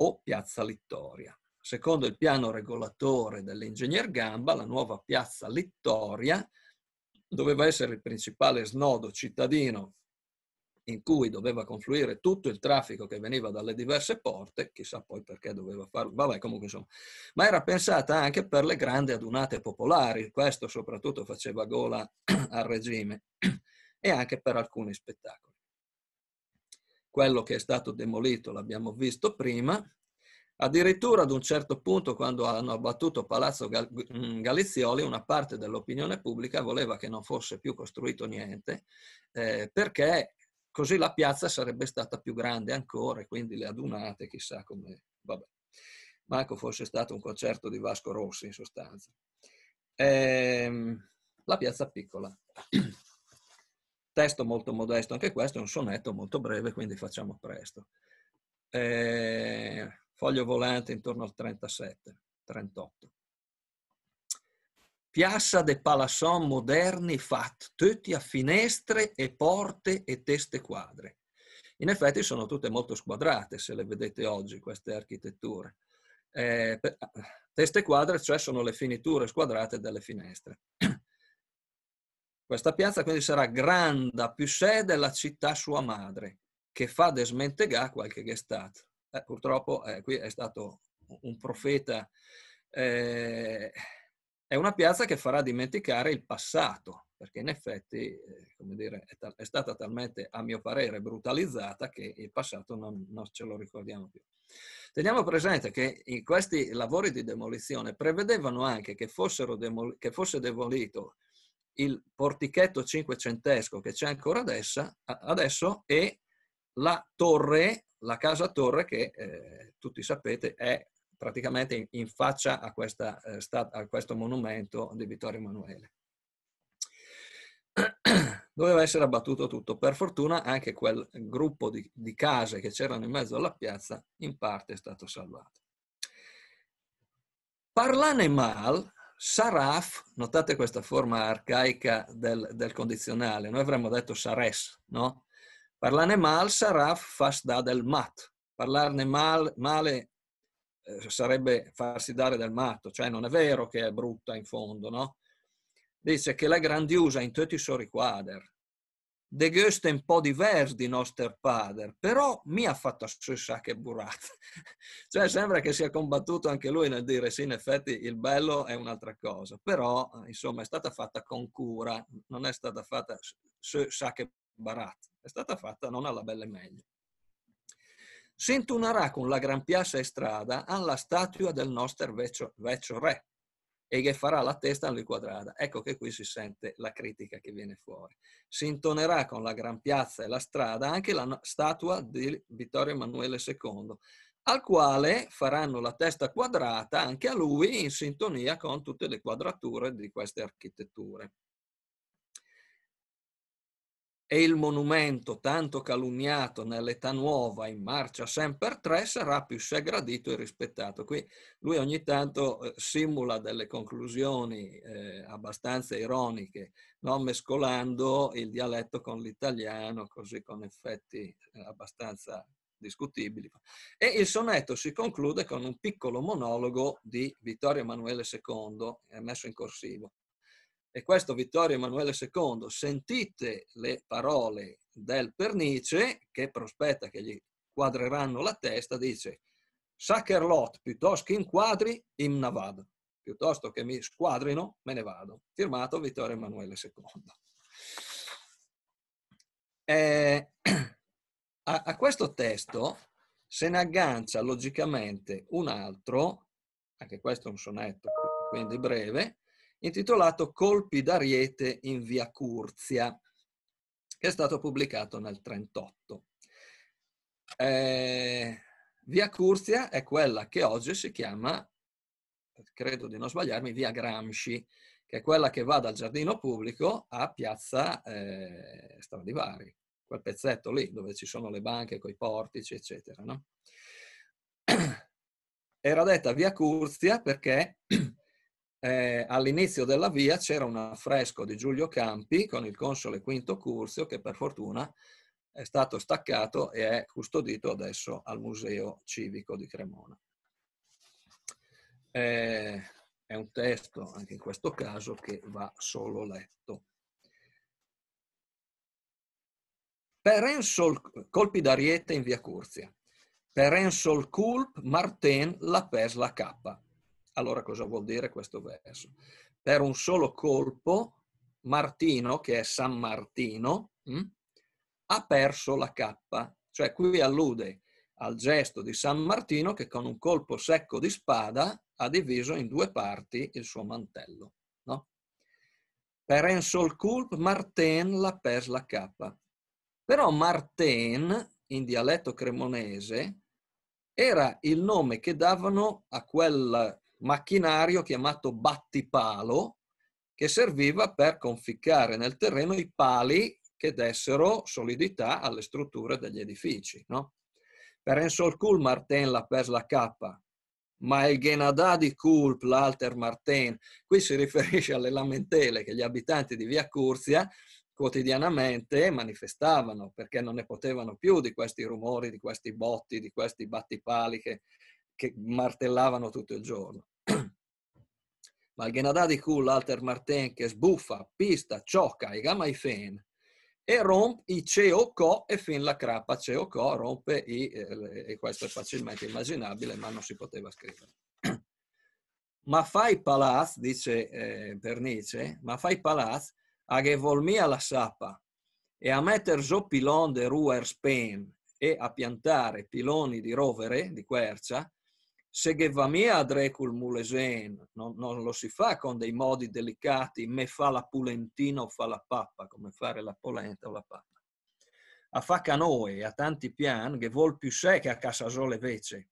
o Piazza Littoria. Secondo il piano regolatore dell'ingegner Gamba, la nuova piazza Littoria doveva essere il principale snodo cittadino in cui doveva confluire tutto il traffico che veniva dalle diverse porte, chissà poi perché doveva farlo, vabbè comunque insomma, ma era pensata anche per le grandi adunate popolari, questo soprattutto faceva gola (clears throat) al regime, (clears throat) e anche per alcuni spettacoli. Quello che è stato demolito l'abbiamo visto prima, Addirittura ad un certo punto, quando hanno abbattuto Palazzo mm, Galizioli, una parte dell'opinione pubblica voleva che non fosse più costruito niente, eh, perché così la piazza sarebbe stata più grande ancora, quindi le adunate, chissà come... Vabbè. Manco fosse stato un concerto di Vasco Rossi, in sostanza. Eh, la piazza piccola. (clears throat) Testo molto modesto, anche questo è un sonetto molto breve, quindi facciamo presto. Eh, foglio volante intorno al 37, 38. Piazza de Palasson moderni fat, tutti a finestre e porte e teste quadre. In effetti sono tutte molto squadrate, se le vedete oggi, queste architetture. Eh, ah, teste quadre, cioè sono le finiture squadrate delle finestre. (clears throat) Questa piazza quindi sarà grande più sé della città sua madre, che fa desmentegà qualche gestato eh, purtroppo eh, qui è stato un profeta, eh, è una piazza che farà dimenticare il passato, perché in effetti eh, dire, è, ta- è, stata talmente, a mio parere, brutalizzata che il passato non, non ce lo ricordiamo più. Teniamo presente che questi lavori di demolizione prevedevano anche che, demol- che fosse demolito il portichetto cinquecentesco che c'è ancora adesso, adesso e la torre la casa torre che eh, tutti sapete è praticamente in, in faccia a, questa, eh, sta, a, questo monumento di Vittorio Emanuele. (clears throat) Doveva essere abbattuto tutto, per fortuna anche quel gruppo di, di case che c'erano in mezzo alla piazza in parte è stato salvato. Parlane mal, saraf, notate questa forma arcaica del, del condizionale, noi avremmo detto sares, no? Parlarne mal sarà fast da del mat. Parlarne mal, male eh, sarebbe farsi dare del matto, cioè non è vero che è brutta in fondo, no? Dice che la grandiosa in tutti i suoi quadri. De Goethe è un po' diverso di nostro padre, però mi ha fatto stessa che burrata. (laughs) cioè sembra che sia combattuto anche lui nel dire sì, in effetti il bello è un'altra cosa, però insomma è stata fatta con cura, non è stata fatta sa che Barat, è stata fatta non alla bella e meglio. S'intunarà con la gran piazza e strada alla statua del nostro vecchio, vecchio re e che farà la testa all'inquadrata. Ecco che qui si sente la critica che viene fuori. Si intonerà con la gran piazza e la strada anche la statua di Vittorio Emanuele II, al quale faranno la testa quadrata anche a lui in sintonia con tutte le quadrature di queste architetture e il monumento tanto calunniato nell'età nuova in marcia sempre tre sarà più segradito e rispettato. Qui lui ogni tanto eh, simula delle conclusioni eh, abbastanza ironiche, no? mescolando il dialetto con l'italiano, così con effetti eh, abbastanza discutibili. E il sonetto si conclude con un piccolo monologo di Vittorio Emanuele II, messo in corsivo. E questo Vittorio Emanuele II, sentite le parole del Pernice, che prospetta che gli quadreranno la testa, dice Sacherlot, piuttosto che inquadri, Navad. Piuttosto che mi squadrino, me ne vado. Firmato Vittorio Emanuele II. Eh, (clears throat) a, a questo testo se ne aggancia logicamente un altro, anche questo è un sonetto, quindi breve, intitolato Colpi d'ariete in via Curzia, che è stato pubblicato nel 1938. Eh, via Curzia è quella che oggi si chiama, credo di non sbagliarmi, via Gramsci, che è quella che va dal giardino pubblico a piazza eh, Stradivari, quel pezzetto lì dove ci sono le banche con i portici, eccetera. No? (clears throat) Era detta via Curzia perché (clears throat) eh, all'inizio della via c'era un affresco di Giulio Campi con il console Quinto Curzio che per fortuna è stato staccato e è custodito adesso al Museo Civico di Cremona. Eh, è un testo, anche in questo caso, che va solo letto. Per Ensol, colpi d'ariete in via Curzia. Per Ensol Culp, Martin, La pesla La Cappa. Allora cosa vuol dire questo verso? Per un solo colpo Martino, che è San Martino, mh, hm, ha perso la cappa. Cioè qui allude al gesto di San Martino che con un colpo secco di spada ha diviso in due parti il suo mantello. No? Per un sol colpo, Martin la pers la cappa. Però Martin, in dialetto cremonese, era il nome che davano a quel macchinario chiamato battipalo che serviva per conficcare nel terreno i pali che dessero solidità alle strutture degli edifici. No? Per Ensol Kul Martin la pers la cappa, ma il Genadà di Kulp, l'Alter Martin, qui si riferisce alle lamentele che gli abitanti di via Curzia quotidianamente manifestavano perché non ne potevano più di questi rumori, di questi botti, di questi battipali che che martellavano tutto il giorno. (clears throat) Ma il Gennadadi Kul, l'alter Marten che sbuffa, pista, ciocca e gama i fen, e rompe i ceo co e fin la crappa ceo co rompe i, eh, e questo è facilmente immaginabile, ma non si poteva scrivere. (clears throat) Ma fai palaz, dice eh, Bernice, ma fai palaz a che volmia la sappa e a metter zo pilon de ruer spen e a piantare piloni di rovere, di quercia, se che va Segevamia Drecul Mulesen, non, non, lo si fa con dei modi delicati, me fa la pulentina o fa la pappa, come fare la polenta o la pappa. A fa canoe, a tanti pian, che vuol più sé che a casasole vece.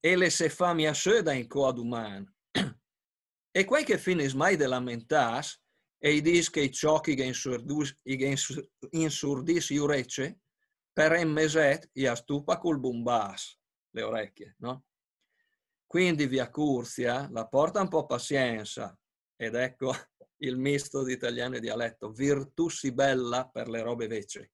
E le se fa mia seda in coa d'uman. E quei che finis mai de lamentas, e i dis che i ciocchi che insurdis, insurdis iurece, per Meset e astupa col bumbas, le orecchie, no? Quindi via Curzia la porta un po' pazienza ed ecco (laughs) il misto di italiano e dialetto, virtù si bella per le robe vecchie.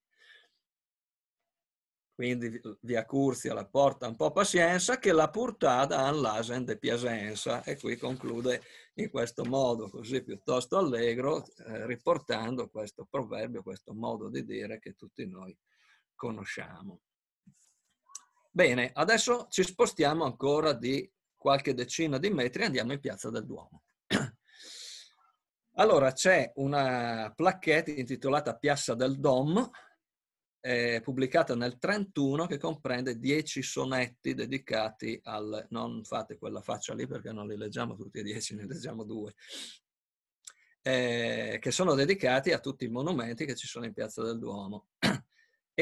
Quindi via Curzia la porta un po' pazienza che la portada all'asen de Piacenza e qui conclude in questo modo così piuttosto allegro, eh, riportando questo proverbio, questo modo di dire che tutti noi conosciamo. Bene, adesso ci spostiamo ancora di qualche decina di metri e andiamo in Piazza del Duomo. (clears throat) Allora, c'è una placchetta intitolata Piazza del Dom, eh, pubblicata nel 31, che comprende dieci sonetti dedicati al... Non fate quella faccia lì perché non li leggiamo tutti e dieci, ne leggiamo due. Eh, che sono dedicati a tutti i monumenti che ci sono in Piazza del Duomo. (clears throat)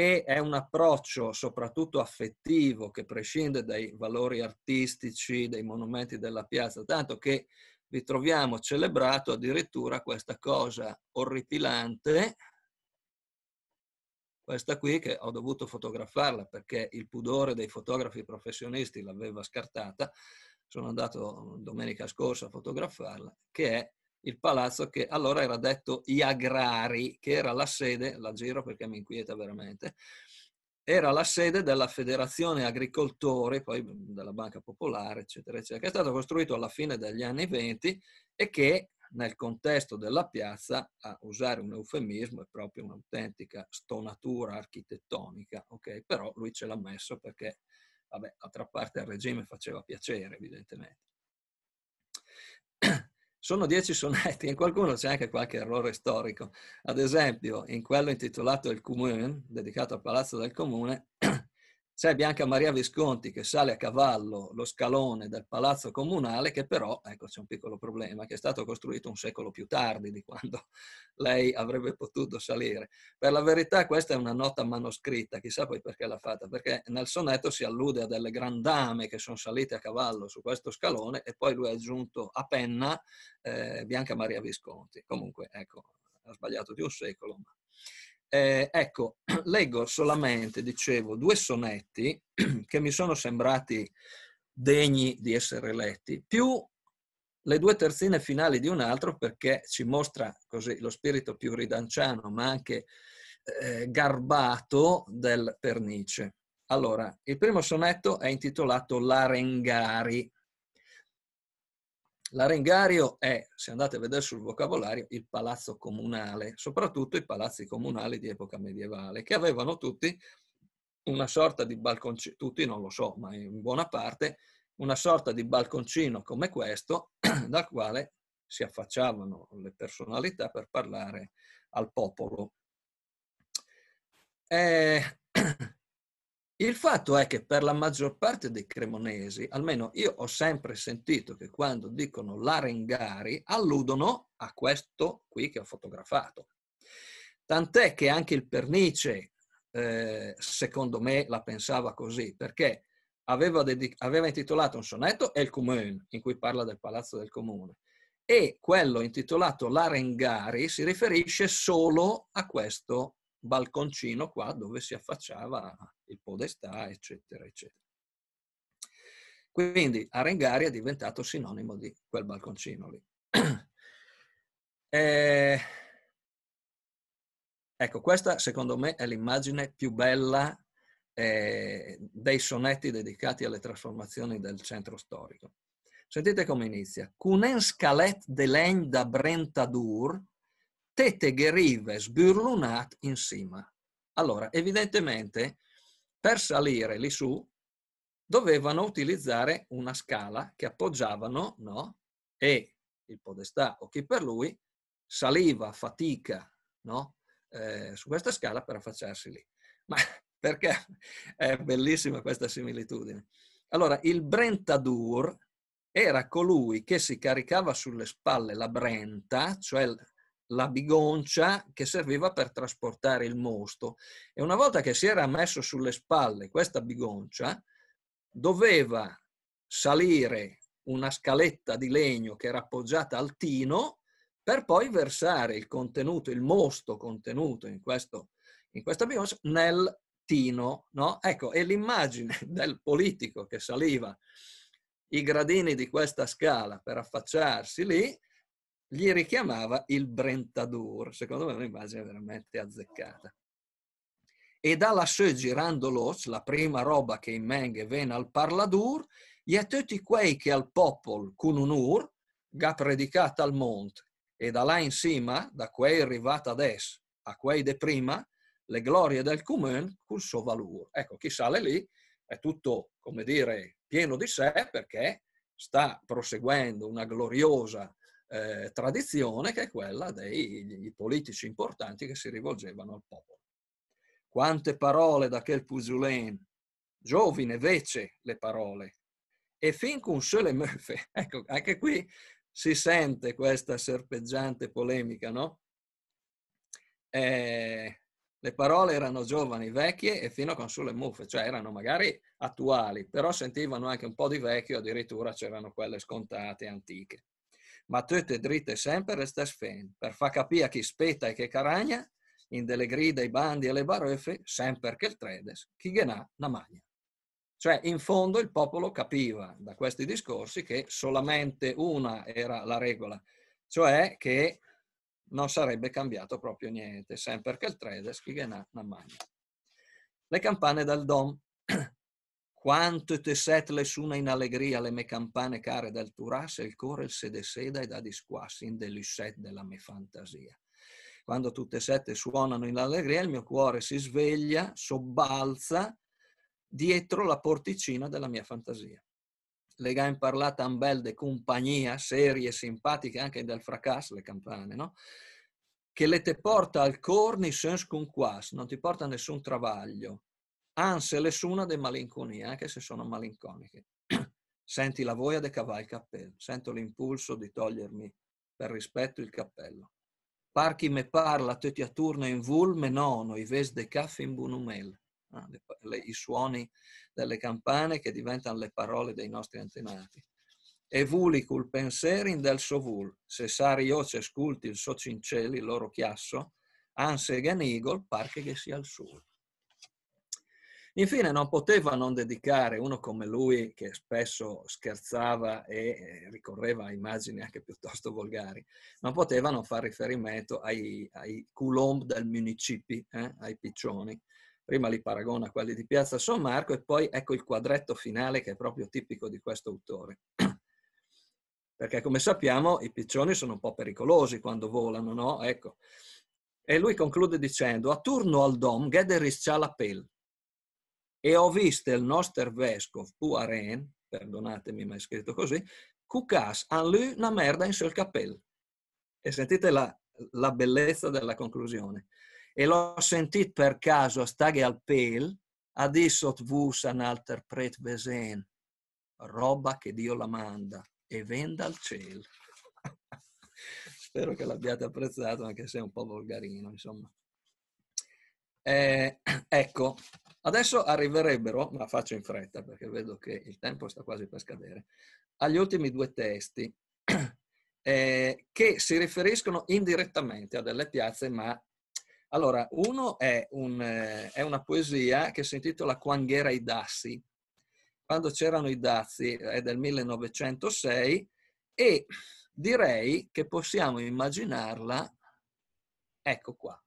e è un approccio soprattutto affettivo che prescinde dai valori artistici, dai monumenti della piazza, tanto che vi troviamo celebrato addirittura questa cosa orripilante, questa qui che ho dovuto fotografarla perché il pudore dei fotografi professionisti l'aveva scartata, sono andato domenica scorsa a fotografarla, che è il palazzo che allora era detto I Agrari, che era la sede, la giro perché mi inquieta veramente, era la sede della Federazione Agricoltori, poi della Banca Popolare, eccetera, eccetera, che è stato costruito alla fine degli anni 20 e che nel contesto della piazza, a usare un eufemismo, è proprio un'autentica stonatura architettonica, ok? Però lui ce l'ha messo perché, vabbè, d'altra parte al regime faceva piacere, evidentemente. Sono dieci sonetti, in qualcuno c'è anche qualche errore storico. Ad esempio, in quello intitolato Il Comune, dedicato al Palazzo del Comune, (clears throat) C'è Bianca Maria Visconti che sale a cavallo lo scalone del palazzo comunale, che però, ecco c'è un piccolo problema, che è stato costruito un secolo più tardi di quando (laughs) lei avrebbe potuto salire. Per la verità questa è una nota manoscritta, chissà poi perché l'ha fatta, perché nel sonetto si allude a delle grandame che sono salite a cavallo su questo scalone e poi lui ha aggiunto a penna eh, Bianca Maria Visconti. Comunque, ecco, ha sbagliato di un secolo. Ma... Eh, ecco, (clears throat) leggo solamente, dicevo, due sonetti (clears throat) che mi sono sembrati degni di essere letti, più le due terzine finali di un altro perché ci mostra così lo spirito più ridanciano, ma anche eh, garbato del Pernice. Allora, il primo sonetto è intitolato L'arengari L'arengario è, se andate a vedere sul vocabolario, il palazzo comunale, soprattutto i palazzi comunali di epoca medievale, che avevano tutti una sorta di balconcino, tutti non lo so, ma in buona parte, una sorta di balconcino come questo, (clears throat) dal quale si affacciavano le personalità per parlare al popolo. Eh, (clears throat) Il fatto è che per la maggior parte dei cremonesi, almeno io ho sempre sentito che quando dicono Larengari alludono a questo qui che ho fotografato. Tant'è che anche il Pernice, eh, secondo me, la pensava così, perché aveva, aveva intitolato un sonetto El Comune, in cui parla del palazzo del comune, e quello intitolato Larengari si riferisce solo a questo balconcino qua dove si affacciava il podestà, eccetera, eccetera. Quindi Arengari è diventato sinonimo di quel balconcino lì. (clears throat) Eh, ecco, questa secondo me è l'immagine più bella eh, dei sonetti dedicati alle trasformazioni del centro storico. Sentite come inizia. Cun un scalet de legn da Brentadur, tete gerive sburlunat in cima. Allora, evidentemente, per salire lì su, dovevano utilizzare una scala che appoggiavano, no? E il podestà o chi per lui saliva a fatica, no? Eh, su questa scala per affacciarsi lì. Ma (laughs) perché è bellissima questa similitudine. Allora, il Brentadur era colui che si caricava sulle spalle la Brenta, cioè la bigoncia che serviva per trasportare il mosto e una volta che si era messo sulle spalle questa bigoncia doveva salire una scaletta di legno che era appoggiata al tino per poi versare il contenuto, il mosto contenuto in, questo, in questa bigoncia nel tino. No? Ecco, e l'immagine (laughs) del politico che saliva i gradini di questa scala per affacciarsi lì gli richiamava il Brentadour, secondo me è un'immagine veramente azzeccata. E dalla Se girando l'os, la prima roba che in Meng venne al parladur, gli a tutti quei che al popol con un ur, ga predicata al mont, e da là in cima, da quei arrivata ad es, a quei de prima, le glorie del Cumen col suo valur. Ecco, chi sale lì è tutto, come dire, pieno di sé perché sta proseguendo una gloriosa eh, tradizione che è quella dei politici importanti che si rivolgevano al popolo. Quante parole da quel Pusulén, giovine vece le parole, e fin con se le mefe. (laughs) Ecco, anche qui si sente questa serpeggiante polemica, no? Eh, le parole erano giovani, vecchie e fino con sulle muffe, cioè erano magari attuali, però sentivano anche un po' di vecchio, addirittura c'erano quelle scontate, antiche ma tutte dritte sempre e stesse fine, per far capire a chi spetta e che caragna, in delle grida, i bandi e le baroffe, sempre che il tredes, chi genà la magna. Cioè, in fondo il popolo capiva da questi discorsi che solamente una era la regola, cioè che non sarebbe cambiato proprio niente, sempre che il tredes, chi genà la magna. Le campane dal Dom, quante te set le suna in allegria le me campane care del turas il core il sede seda e da di squas in dell'isset della me fantasia. Quando tutte e sette suonano in allegria, il mio cuore si sveglia, sobbalza dietro la porticina della mia fantasia. Le ga imparlata un bel de compagnia, serie, simpatiche anche del fracasso, le campane, no? Che le te porta al corni sens con quas, non ti porta nessun travaglio anse le sunade de malinconia, anche eh, se sono malinconiche. (clears throat) Senti la voia de cavare il cappello, sento l'impulso di togliermi per rispetto il cappello. Parchi me parla, te ti atturna in vul, me nono, i ves de caffè in bunumel. Ah, I suoni delle campane che diventano le parole dei nostri antenati. E vuli cul penserin del sovul, se sari io ce sculti il so cinceli, il loro chiasso, anse ganigol, par che sia il sul. Infine non poteva non dedicare uno come lui, che spesso scherzava e eh, ricorreva a immagini anche piuttosto volgari, non poteva non fare riferimento ai, ai coulomb del municipi, eh, ai piccioni. Prima li paragona a quelli di Piazza San Marco e poi ecco il quadretto finale che è proprio tipico di questo autore. (clears throat) Perché come sappiamo i piccioni sono un po' pericolosi quando volano, no? Ecco. E lui conclude dicendo, a turno al dom, Gederis c'ha la pel e ho visto il nostro vescovo Puaren, perdonatemi ma è scritto così, Cucas ha lui una merda in suo cappello. E sentite la, la, bellezza della conclusione. E l'ho sentito per caso a Staghe al Pel, adesso vus an alter pret vesen, roba che Dio la manda e venda al cielo. (laughs) Spero che l'abbiate apprezzato, anche se è un po' volgarino, insomma. Eh, (clears throat) ecco, adesso arriverebbero, ma faccio in fretta perché vedo che il tempo sta quasi per scadere, agli ultimi due testi (clears throat) eh, che si riferiscono indirettamente a delle piazze, ma allora uno è, un, eh, è una poesia che si intitola Quanghera i Dassi, quando c'erano i dazi, eh, è del 1906, e direi che possiamo immaginarla, ecco qua,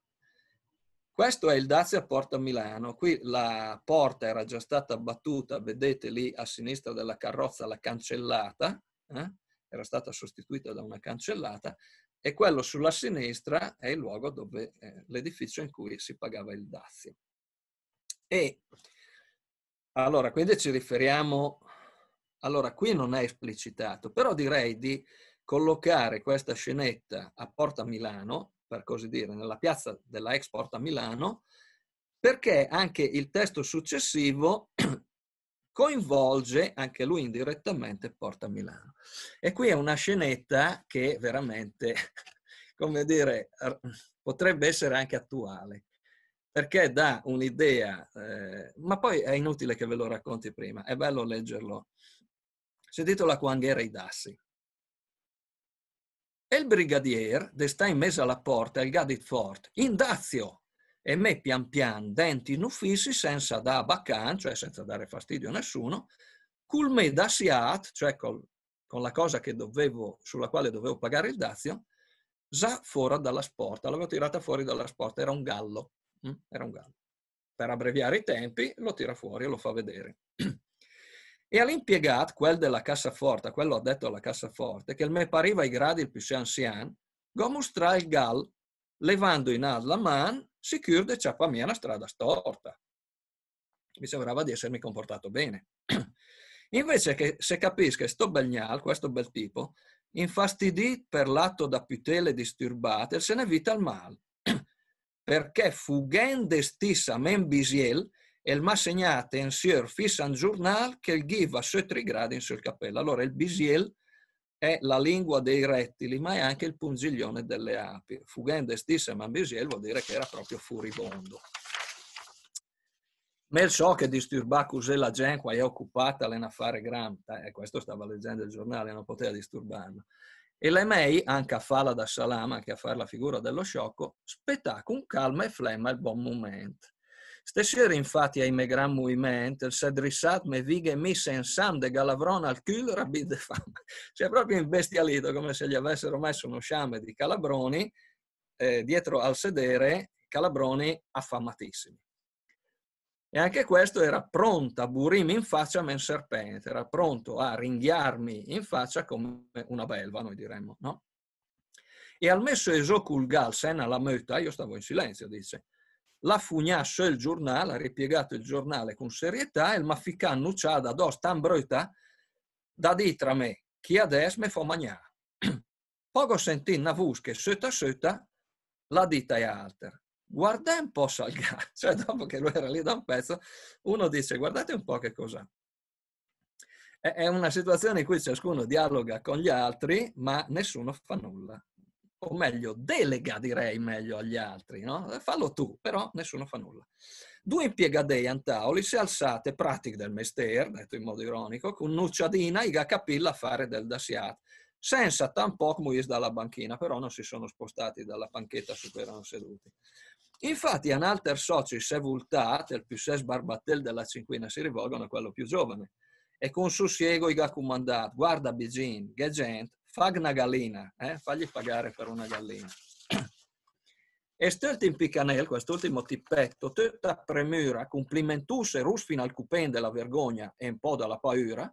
questo è il Dazia Porta Milano, qui la porta era già stata battuta, vedete lì a sinistra della carrozza la cancellata, eh? era stata sostituita da una cancellata, e quello sulla sinistra è il luogo dove eh, l'edificio in cui si pagava il dazio. E allora, quindi ci riferiamo, allora qui non è esplicitato, però direi di collocare questa scenetta a Porta Milano per così dire, nella piazza della Export a Milano, perché anche il testo successivo (clears throat) coinvolge anche lui indirettamente Porta Milano. E qui è una scenetta che veramente, (laughs) come dire, potrebbe essere anche attuale, perché dà un'idea, eh, ma poi è inutile che ve lo racconti prima, è bello leggerlo. Si intitola Quanghere i Dassi. E il brigadier, che sta in mezzo alla porta, il gadit fort, indazio e me pian pian denti in uffici senza da baccan, cioè senza dare fastidio a nessuno, cul me da siat, cioè col, con la cosa che dovevo, sulla quale dovevo pagare il dazio, già fuori dalla sporta, l'avevo tirata fuori dalla sporta, era un gallo, mm, era un gallo. Per abbreviare i tempi lo tira fuori e lo fa vedere. (clears throat) E all'impiegat, quel della cassaforte, quello ha detto alla cassaforte, che il me pareva i gradi il più anzian, go mostrà il gal, levando in alto la man, sicuro de ciappa mia una strada storta. Mi sembrava di essermi comportato bene. (clears throat) Invece che se capisca sto bel gnal, questo bel tipo, infastidì per l'atto da putele disturbate, se ne vita al mal. (clears throat) Perché fuggendo stissa men bisiel, e il más segnate en sieur un journal che il give a 7 gradi in sul cappello. Allora il bisiel è la lingua dei rettili, ma è anche il pungiglione delle api. Fugende stisseman bisiel vuol dire che era proprio furibondo. Nel so che disturba così la gente, è occupata a fare gramta, e eh, questo stava leggendo il giornale, non poteva disturbarlo. E lei mei, anche a farla da salama, anche a fare la figura dello sciocco, spettacolo, calma e flemma il buon momento. Stasera infatti ai Megran Moviment, il Sedrissat me vighe misse ensam de Galavron al cul rabid de fam. (laughs) è cioè, proprio imbestialito come se gli avessero messo uno sciame di calabroni eh, dietro al sedere, calabroni affamatissimi. E anche questo era pronto a burirmi in faccia men serpente, era pronto a ringhiarmi in faccia come una belva, noi diremmo, no? E al messo esoculgal sen alla meuta, io stavo in silenzio, dice, la Fugnascio e il giornale, ha ripiegato il giornale con serietà e il Mafficanno c'ha da dos tan brutta da ditra me chi adesso me fa mangiare. (clears throat) Poco sentì una voce che sutta sutta la dita è alter. Guarda un po' Salgà, (laughs) cioè dopo che lui era lì da un pezzo, uno dice guardate un po' che cos'ha. È una situazione in cui ciascuno dialoga con gli altri, ma nessuno fa nulla o meglio delega direi meglio agli altri, no? Eh, fallo tu, però nessuno fa nulla. Due impiegadei antaoli si alzate pratiche del mestiere, detto in modo ironico, con nucciadina iga capilla a fare del dasiat, senza tampoco muis dalla banchina, però non si sono spostati dalla panchetta su cui erano seduti. Infatti an alter soci se vultate, il più se sbarbattel della cinquina, si rivolgono a quello più giovane, e con sussiego iga comandat, guarda Bigin, che gent, fag una gallina, eh? fagli pagare per una gallina. E (clears throat) stelt in picanel, quest'ultimo tippetto, tutta premura, complimentus e rus fino al cupen della vergogna e un po' dalla paura,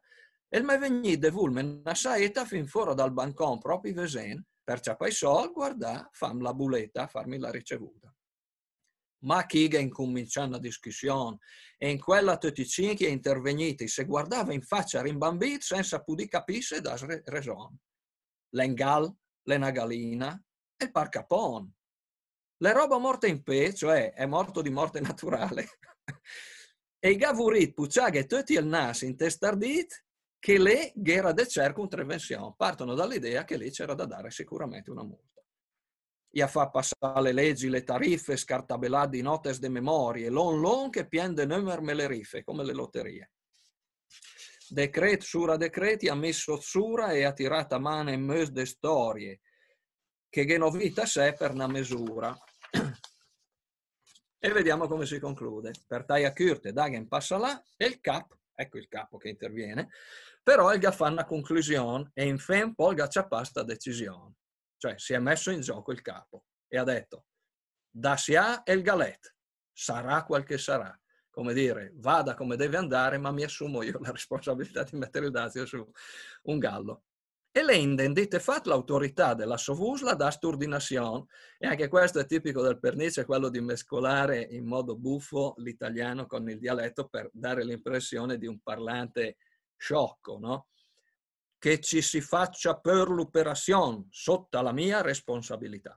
e mi venì de vulmen una saeta fin fuori dal bancon proprio vesen, perciò i sol, guarda, fam la buletta, farmi la ricevuta. Ma chi che incominciò una discussione e in quella tutti cinque interveniti se guardava in faccia rimbambit senza pudi capisse da ragione l'Engal, l'enagalina e il Parcapon. Le roba morte in pe, cioè è morto di morte (laughs) naturale, e i gavurit, pucciaghe, tutti il nas testardit, che le ghera de cerco un trevenzion, Partono dall'idea che lì c'era da dare sicuramente una multa. Ia fa passare le leggi, le tariffe, scartabellà di notes de memorie, l'on l'on che pien de numero me le riffe, come le lotterie decret sura decreti, ha messo sura e ha tirato a mano in mezzo de storie, che vita sé per una misura. e vediamo come si conclude. Per Taia Curte, Dagen passa là e il cap, ecco il capo che interviene, però il fa una conclusione e in fin poi c'è pasta decisione. Cioè si è messo in gioco il capo e ha detto, da sia e il galet, sarà quel che sarà come dire, vada come deve andare, ma mi assumo io la responsabilità di mettere il dazio su un gallo. E l'enden dite fat l'autorità della sovusla da sturdinazione, e anche questo è tipico del pernice, quello di mescolare in modo buffo l'italiano con il dialetto per dare l'impressione di un parlante sciocco, no? Che ci si faccia per l'operazione sotto la mia responsabilità.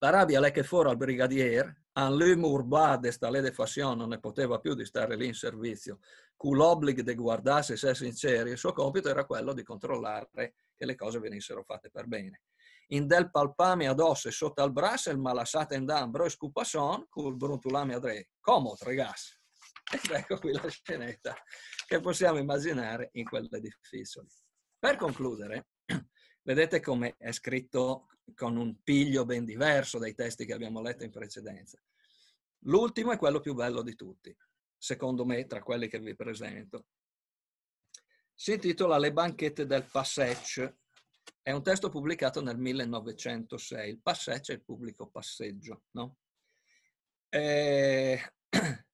L'Arabia le che fuori al brigadier, a un urbato di questa fazione non ne poteva più di stare lì in servizio, con l'obbligo di guardarsi se è sinceri, il suo compito era quello di controllare che le cose venissero fatte per bene. In del palpame addosso e sotto al braccio, il malassate in d'ambro e scupasson, col bruntulame a dre. Comod, gas. Ed ecco qui la scenetta che possiamo immaginare in quelle difficili. Per concludere, Vedete come è scritto con un piglio ben diverso dai testi che abbiamo letto in precedenza. L'ultimo è quello più bello di tutti, secondo me, tra quelli che vi presento. Si intitola Le banchette del Passage. È un testo pubblicato nel 1906. Il Passage è il pubblico passeggio, no? E... Eh, (clears throat)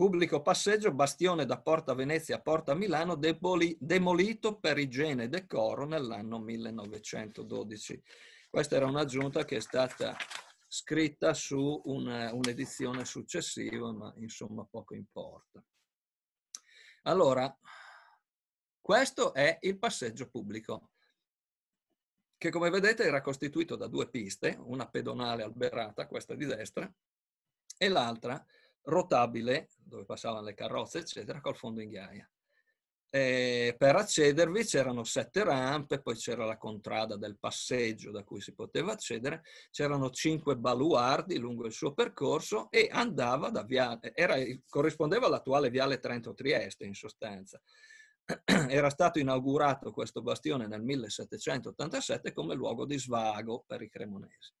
Pubblico passeggio, bastione da Porta Venezia a Porta Milano, deboli, demolito per igiene e decoro nell'anno 1912. Questa era un'aggiunta che è stata scritta su un'edizione successiva, ma insomma poco importa. Allora, questo è il passeggio pubblico, che come vedete era costituito da due piste, una pedonale alberata, questa di destra, e l'altra rotabile, dove passavano le carrozze, eccetera, col fondo in ghiaia. E per accedervi c'erano sette rampe, poi c'era la contrada del passeggio da cui si poteva accedere, c'erano cinque baluardi lungo il suo percorso e andava da viale, era, corrispondeva all'attuale viale Trento-Trieste in sostanza. (clears throat) Era stato inaugurato questo bastione nel 1787 come luogo di svago per i cremonesi.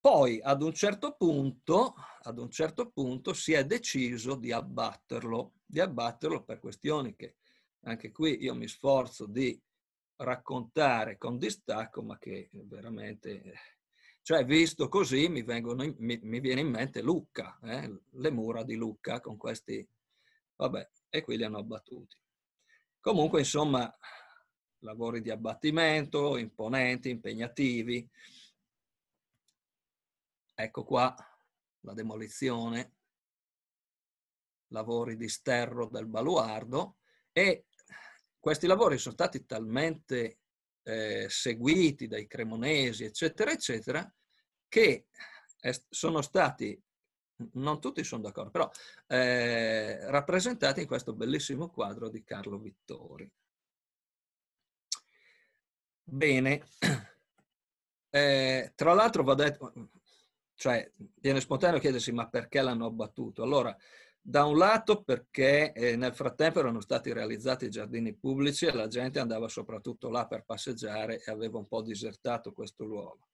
Poi ad un, certo punto, ad un certo punto si è deciso di abbatterlo, di abbatterlo per questioni che anche qui io mi sforzo di raccontare con distacco, ma che veramente, cioè visto così mi, vengono, mi, mi viene in mente Lucca, eh? le mura di Lucca con questi, vabbè, e qui li hanno abbattuti. Comunque, insomma, lavori di abbattimento, imponenti, impegnativi. Ecco qua la demolizione, lavori di sterro del baluardo e questi lavori sono stati talmente eh, seguiti dai cremonesi, eccetera, eccetera, che eh, sono stati, non tutti sono d'accordo, però eh, rappresentati in questo bellissimo quadro di Carlo Vittori. Bene, (clears throat) eh, tra l'altro va detto, cioè, viene spontaneo chiedersi ma perché l'hanno abbattuto? Allora, da un lato perché eh, nel frattempo erano stati realizzati i giardini pubblici e la gente andava soprattutto là per passeggiare e aveva un po' disertato questo luogo.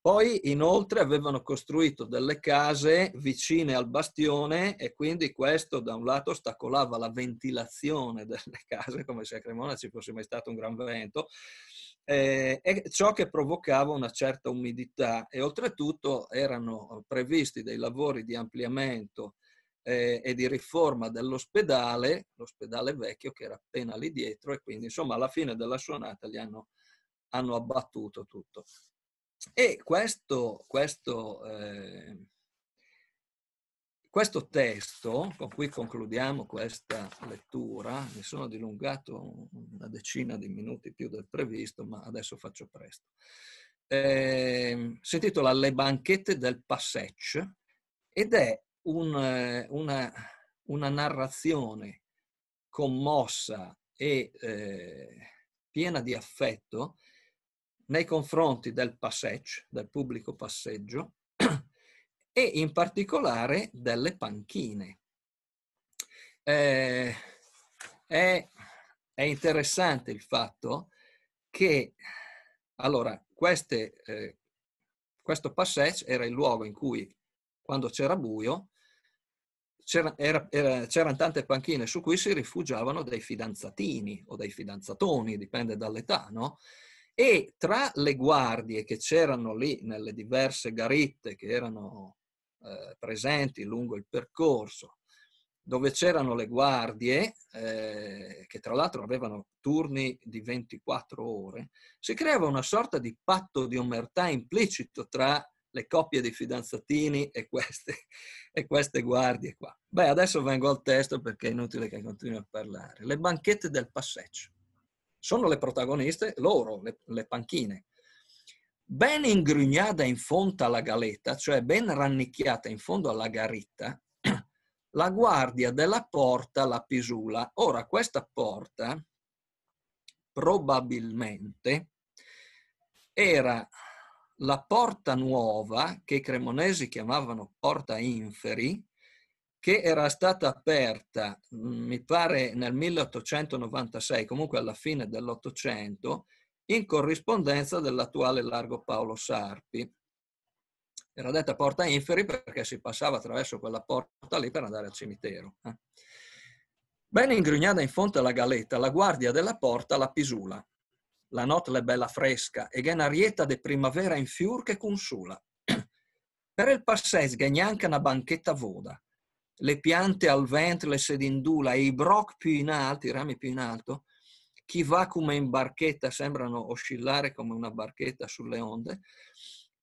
Poi inoltre avevano costruito delle case vicine al bastione e quindi questo da un lato ostacolava la ventilazione (laughs) delle case, come se a Cremona ci fosse mai stato un gran vento, eh, ciò che provocava una certa umidità e oltretutto erano eh, previsti dei lavori di ampliamento eh, e di riforma dell'ospedale, l'ospedale vecchio che era appena lì dietro e quindi insomma alla fine della suonata li hanno, hanno abbattuto tutto. E questo, questo eh, questo testo, con cui concludiamo questa lettura, mi sono dilungato una decina di minuti più del previsto, ma adesso faccio presto. Eh, si intitola Le banchette del Passecce ed è un, eh, una, una, narrazione commossa e eh, piena di affetto nei confronti del Passecce, del pubblico passeggio, e in particolare delle panchine. Eh, è, è, interessante il fatto che, allora, queste, eh, questo passage era il luogo in cui, quando c'era buio, c'erano tante panchine su cui si rifugiavano dei fidanzatini o dei fidanzatoni, dipende dall'età, no? E tra le guardie che c'erano lì nelle diverse garitte che erano eh, presenti lungo il percorso, dove c'erano le guardie, eh, che tra l'altro avevano turni di 24 ore, si creava una sorta di patto di omertà implicito tra le coppie di fidanzatini e queste, (laughs) e queste guardie qua. Beh, adesso vengo al testo perché è inutile che continui a parlare. Le banchette del passeggio. Sono le protagoniste, loro, le, le panchine, ben ingrugnata in fondo alla galetta, cioè ben rannicchiata in fondo alla garetta, (clears throat) la guardia della porta la pisula. Ora, questa porta probabilmente era la porta nuova che i cremonesi chiamavano porta inferi, che era stata aperta, mm, mi pare, nel 1896, comunque alla fine dell'Ottocento, in corrispondenza dell'attuale largo Paolo Sarpi. Era detta porta inferi perché si passava attraverso quella porta lì per andare al cimitero. Eh. Ben ingrugnata in fonte alla galetta, la guardia della porta la pisula. La notte è bella fresca e gen arieta de primavera in fior che consula. (clears throat) Per il passeggio gnanca una banchetta voda. Le piante al vento le sedindula e i broc più in alto, i rami più in alto, chi va come in barchetta sembrano oscillare come una barchetta sulle onde,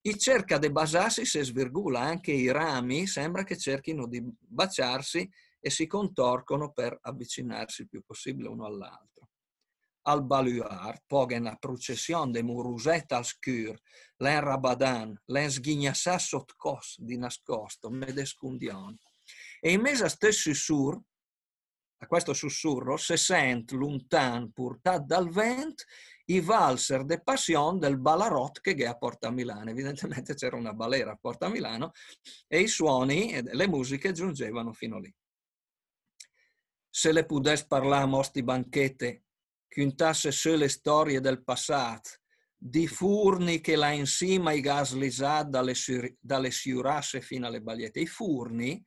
chi cerca di basarsi se svirgula, anche i rami, sembra che cerchino di baciarsi e si contorcono per avvicinarsi il più possibile uno all'altro. Al baluard, poi una processione de muruset al scur, len rabadan, len sghignassà sottcos di nascosto, medescundion. E in mesa stessi sur, a questo sussurro se sent lontan purtat dal vent i valser de passion del Balarot che è a Porta Milano. Evidentemente (laughs) c'era una balera a Porta Milano e i suoni e le musiche giungevano fino lì. Se le pudesse parlare a mosti banchete, quintasse se le storie del passato, di furni che là in cima i gas lisà dalle, dalle siurasse fino alle bagliette. I furni,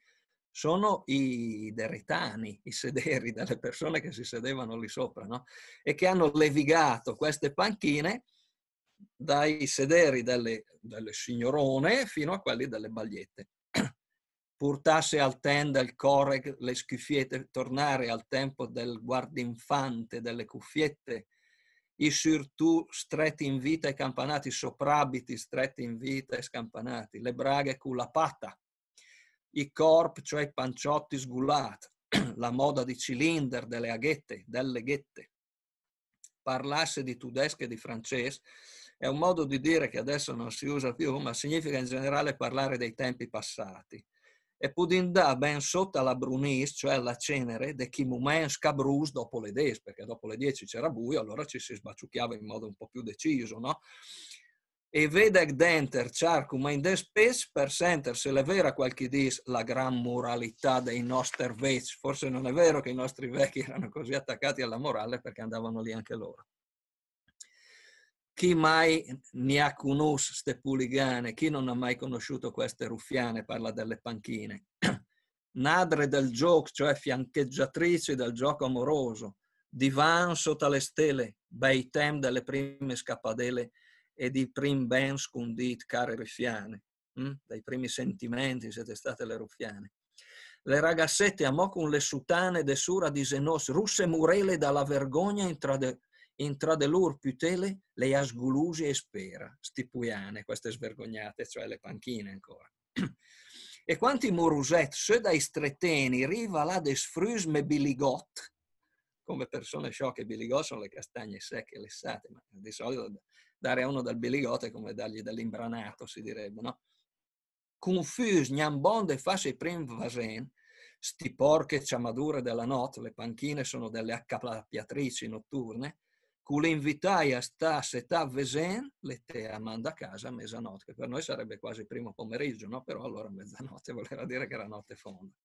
sono i deretani, i sederi, delle persone che si sedevano lì sopra, no? e che hanno levigato queste panchine dai sederi delle, delle signorone fino a quelli delle bagliette. (clears throat) Purtasse al ten del coreg le scuffiette, tornare al tempo del guardinfante, delle cuffiette, i surtù stretti in vita e campanati, i soprabiti stretti in vita e scampanati, le braghe culapata, i corp, cioè i panciotti sgulati, (clears throat) la moda di cilinder, delle aghette, delle ghette. Parlasse di tedesco e di francese è un modo di dire che adesso non si usa più, ma significa in generale parlare dei tempi passati. E Pudindà ben sotto la brunis, cioè la cenere, de chi mumen scabrus dopo le des, perché dopo le 10 c'era buio, allora ci si sbaciucchiava in modo un po' più deciso, no? e vede dentro denter ma in despes per senter se le vera qualche dis la gran moralità dei nostri vecchi. Forse non è vero che i nostri vecchi erano così attaccati alla morale perché andavano lì anche loro. Chi mai ne ha cunus ste puligane, chi non ha mai conosciuto queste ruffiane, parla delle panchine. (clears throat) Nadre del gioco, cioè fiancheggiatrici del gioco amoroso, divan sotto le stelle, bei tem delle prime scappadele e di prim bens cundit care ruffiane, hm? dai primi sentimenti siete state le ruffiane. Le ragazzette amò con le sutane de sura di Zenos, russe murele dalla vergogna intrade, de lor putele le asgulusi e spera, stipuiane, queste svergognate, cioè le panchine ancora. e quanti moruset, se dai streteni, riva la de sfrusme biligot, come persone sciocche, biligot sono le castagne secche, lessate, ma di solito dare a uno dal biligote come dargli dall'imbranato, si direbbe, no? Confus, gnambonde, fasce prim vasen, sti porche ciamadure della notte, le panchine sono delle accappiatrici notturne, cule invitaia sta setà vesen, le te amanda a casa a mezzanotte, che per noi sarebbe quasi primo pomeriggio, no? Però allora mezzanotte (laughs) voleva dire che era notte fonda.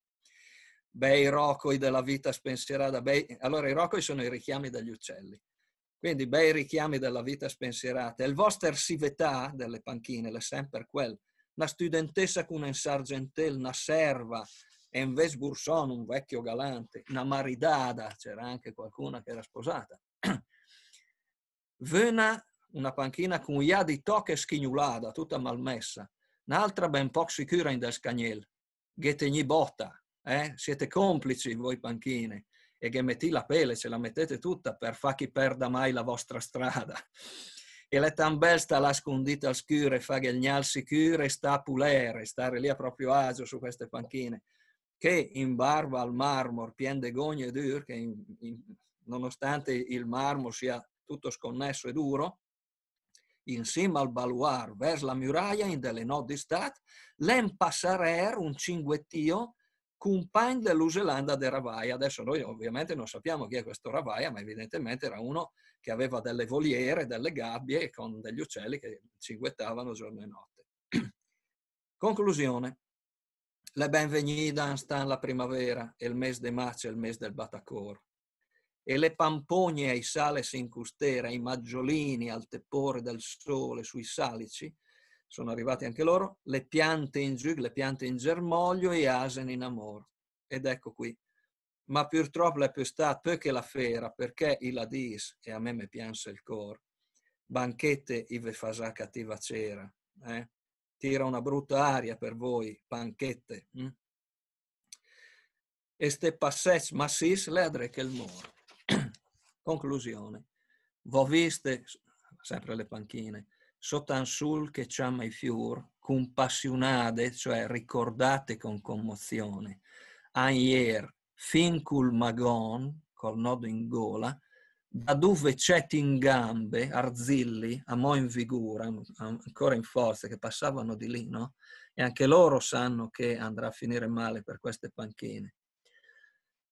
Bei rocoi della vita spensierata, bei... allora i rocoi sono i richiami dagli uccelli quindi bei richiami della vita spensierata. il vostro sività delle panchine è sempre quel. Una studentessa con un sargentel, una serva, e invece Burson, un vecchio galante, una maridada, c'era anche qualcuna che era sposata. (clears throat) Vena una panchina con ia di tocche schignulata, tutta malmessa. Un'altra ben poco sicura in del scagnel. Ghetegni botta, eh? Siete complici voi panchine e che metti la pelle, ce la mettete tutta per far chi perda mai la vostra strada. E le tambelle sta là scondita al scure, fa che il gnal sicuro sta a pulere, stare lì a proprio agio su queste panchine, che in barba al marmor, pien de gogne dur, che in, in, nonostante il marmo sia tutto sconnesso e duro, insieme al baluar verso la muraglia in delle nodi stat, l'em passarer un cinguettio Kumpang dell'Uselanda del Ravai. Adesso noi ovviamente non sappiamo chi è questo Ravai, ma evidentemente era uno che aveva delle voliere, delle gabbie con degli uccelli che cinguettavano giorno e notte. (clears throat) Conclusione. Le benvenidas stan la primavera, il mese de marzo è il mese del batacor. E le pampogne ai sale in custera, i maggiolini al tepore del sole sui salici, sono arrivati anche loro, le piante in Zug, le piante in germoglio e asen in amor. Ed ecco qui. Ma purtroppo è più stata che la fera, perché il ladis, e a me mi pianse il cor, banchette ive fasà cattiva cera, eh? tira una brutta aria per voi, banchette. Hm? E ste passets massis le adre che il mor. (clears throat) Conclusione. V'ho viste, sempre le panchine, sotansul che chama i fior, compassionate, cioè ricordate con commozione, anier, cul magon, col nodo in gola, da dove c'è in gambe, arzilli, a mo in vigura, ancora in forza, che passavano di lì, no? E anche loro sanno che andrà a finire male per queste panchine.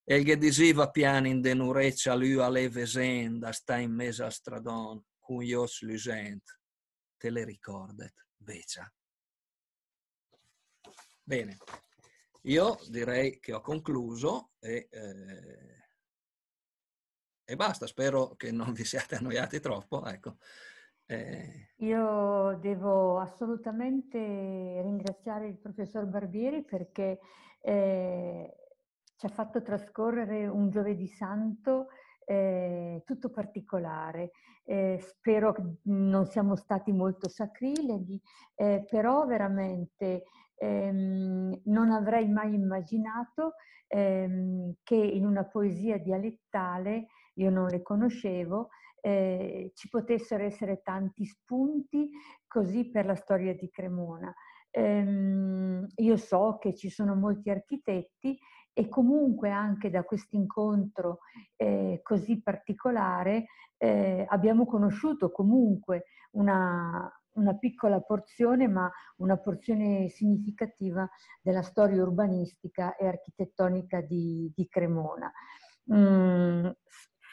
El che diceva piani in denureccia lui alle vesenda, sta in mesa al stradon, cun io slusent te le ricordet, Becia. Bene, io direi che ho concluso e, eh, e basta, spero che non vi siate annoiati troppo. Ecco. Eh. Io devo assolutamente ringraziare il professor Barbieri perché eh, ci ha fatto trascorrere un giovedì santo eh, tutto particolare. Eh, spero che non siamo stati molto sacrileghi, eh, però veramente ehm, non avrei mai immaginato ehm, che in una poesia dialettale, io non le conoscevo, eh, ci potessero essere tanti spunti così per la storia di Cremona. Ehm, io so che ci sono molti architetti e comunque anche da questo incontro eh, così particolare eh, abbiamo conosciuto comunque una, una, piccola porzione, ma una porzione significativa della storia urbanistica e architettonica di, di Cremona. Mm,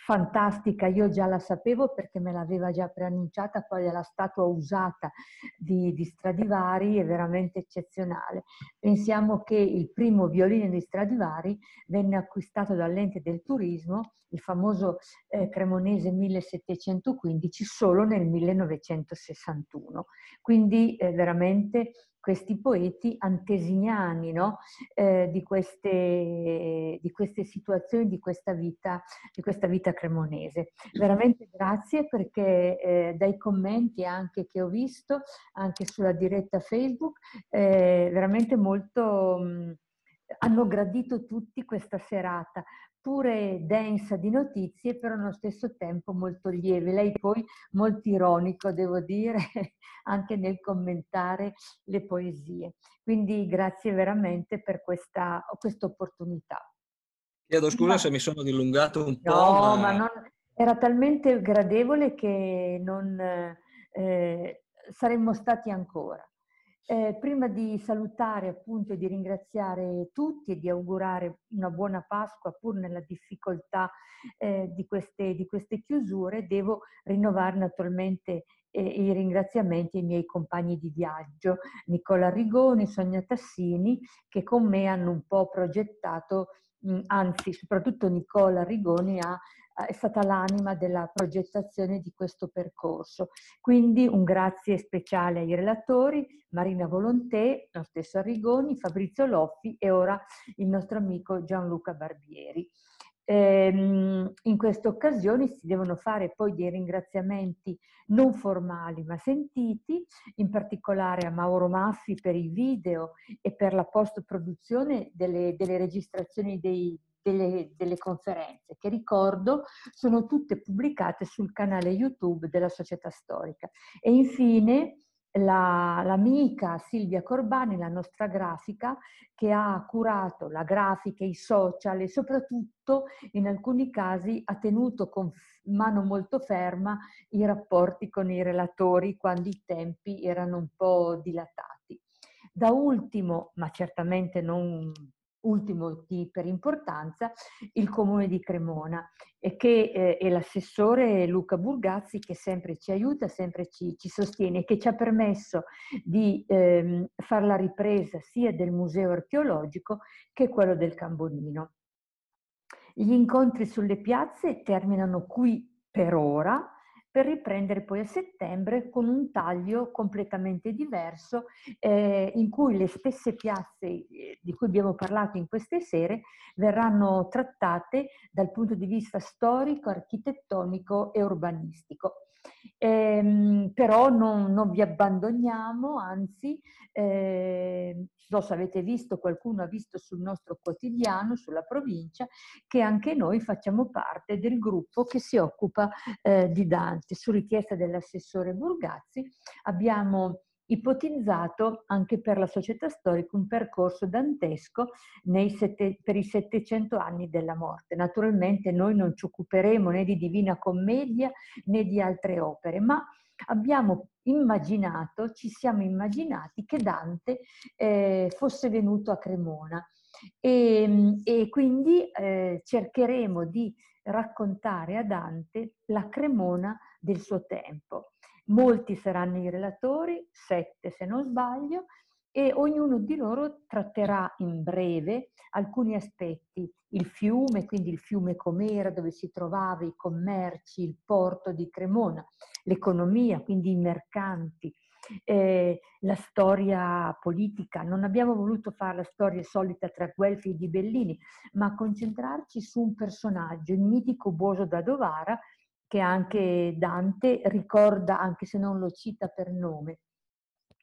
fantastica, io già la sapevo perché me l'aveva già preannunciata, poi è la statua usata di, di Stradivari, è veramente eccezionale. Pensiamo che il primo violino di Stradivari venne acquistato dall'ente del turismo, il famoso eh, cremonese 1715, solo nel 1961. Quindi eh, veramente questi poeti antesignani no? eh, di, queste, di, queste, situazioni, di questa, vita, di questa vita cremonese. Veramente grazie perché eh, dai commenti anche che ho visto, anche sulla diretta Facebook, eh, veramente molto... Mh, hanno gradito tutti questa serata pure densa di notizie, però allo stesso tempo molto lieve. Lei poi molto ironico, devo dire, (laughs) anche nel commentare le poesie. Quindi grazie veramente per questa quest opportunità. Chiedo scusa ma... se mi sono dilungato un no, po'. No, ma, ma non... era talmente gradevole che non eh, saremmo stati ancora. Eh, prima di salutare appunto e di ringraziare tutti e di augurare una buona Pasqua pur nella difficoltà eh, di, queste, di, queste, chiusure, devo rinnovare naturalmente eh, i ringraziamenti ai miei compagni di viaggio, Nicola Rigoni, Sonia Tassini, che con me hanno un po' progettato anzi soprattutto Nicola Rigoni ha è stata l'anima della progettazione di questo percorso. Quindi un grazie speciale ai relatori, Marina Volontè, lo stesso Arrigoni, Fabrizio Loffi e ora il nostro amico Gianluca Barbieri. Ehm, in queste occasioni si devono fare poi dei ringraziamenti non formali ma sentiti, in particolare a Mauro Maffi per i video e per la post-produzione delle, delle registrazioni dei, delle, delle conferenze, che ricordo sono tutte pubblicate sul canale YouTube della Società Storica. E infine la, l'amica Silvia Corbani, la nostra grafica, che ha curato la grafica, i social e soprattutto in alcuni casi ha tenuto con mano molto ferma i rapporti con i relatori quando i tempi erano un po' dilatati. Da ultimo, ma certamente non ultimo di, per importanza, il comune di Cremona e che eh, è l'assessore Luca Burgazzi che sempre ci aiuta, sempre ci, ci sostiene e che ci ha permesso di ehm, fare la ripresa sia del museo archeologico che quello del Cambonino. Gli incontri sulle piazze terminano qui per ora, per riprendere poi a settembre con un taglio completamente diverso eh, in cui le stesse piazze eh, di cui abbiamo parlato in queste sere verranno trattate dal punto di vista storico, architettonico e urbanistico. Eh, però non, non, vi abbandoniamo, anzi, eh, non so se avete visto, qualcuno ha visto sul nostro quotidiano, sulla provincia, che anche noi facciamo parte del gruppo che si occupa eh, di danza Infatti, su richiesta dell'assessore Burgazzi, abbiamo ipotizzato anche per la società storica un percorso dantesco sette, per i 700 anni della morte. Naturalmente noi non ci occuperemo né di Divina Commedia né di altre opere, ma abbiamo immaginato, ci siamo immaginati che Dante eh, fosse venuto a Cremona e, ehm, e quindi eh, cercheremo di raccontare a Dante la Cremona del suo tempo. Molti saranno i relatori, sette se non sbaglio, e ognuno di loro tratterà in breve alcuni aspetti, il fiume, quindi il fiume com'era, dove si trovava, i commerci, il porto di Cremona, l'economia, quindi i mercanti, eh, la storia politica, non abbiamo voluto fare la storia solita tra Guelfi e Ghibellini, ma concentrarci su un personaggio, il mitico Boso da Dovara, che anche Dante ricorda, anche se non lo cita per nome.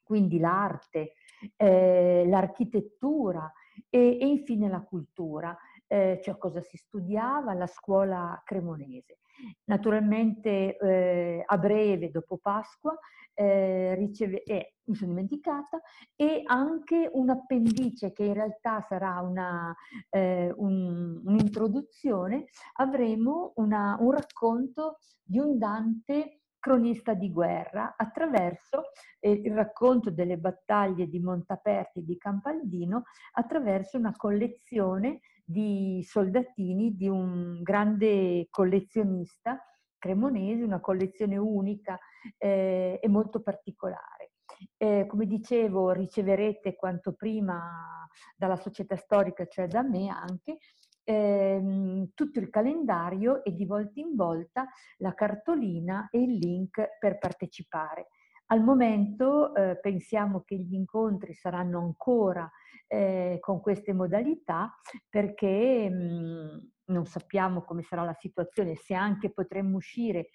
Quindi l'arte, eh, l'architettura e, e infine la cultura eh, cioè cosa si studiava alla scuola cremonese. Naturalmente eh, a breve, dopo Pasqua, eh, riceve, eh, mi sono dimenticata, e anche un appendice che in realtà sarà una, eh, un, un'introduzione, avremo una, un racconto di un Dante cronista di guerra attraverso eh, il racconto delle battaglie di Montaperti e di Campaldino attraverso una collezione di soldatini di un grande collezionista cremonese, una collezione unica eh, e molto particolare. Eh, come dicevo, riceverete quanto prima dalla società storica, cioè da me anche, ehm, tutto il calendario e di volta in volta la cartolina e il link per partecipare. Al momento eh, pensiamo che gli incontri saranno ancora eh, con queste modalità perché mh, mm, non sappiamo come sarà la situazione, se anche potremmo uscire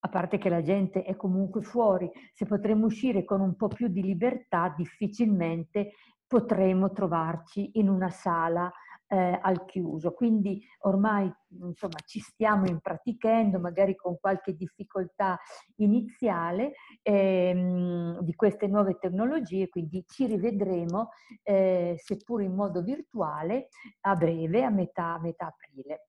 a parte che la gente è comunque fuori, se potremmo uscire con un po' più di libertà, difficilmente potremo trovarci in una sala eh, al chiuso. Quindi ormai insomma, ci stiamo impratichendo, magari con qualche difficoltà iniziale ehm, di queste nuove tecnologie, quindi ci rivedremo, eh, seppur in modo virtuale, a breve, a metà, metà aprile.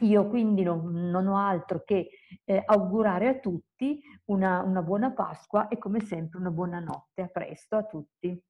Io quindi non, non, ho altro che eh, augurare a tutti una, una buona Pasqua e come sempre una buona notte. A presto a tutti.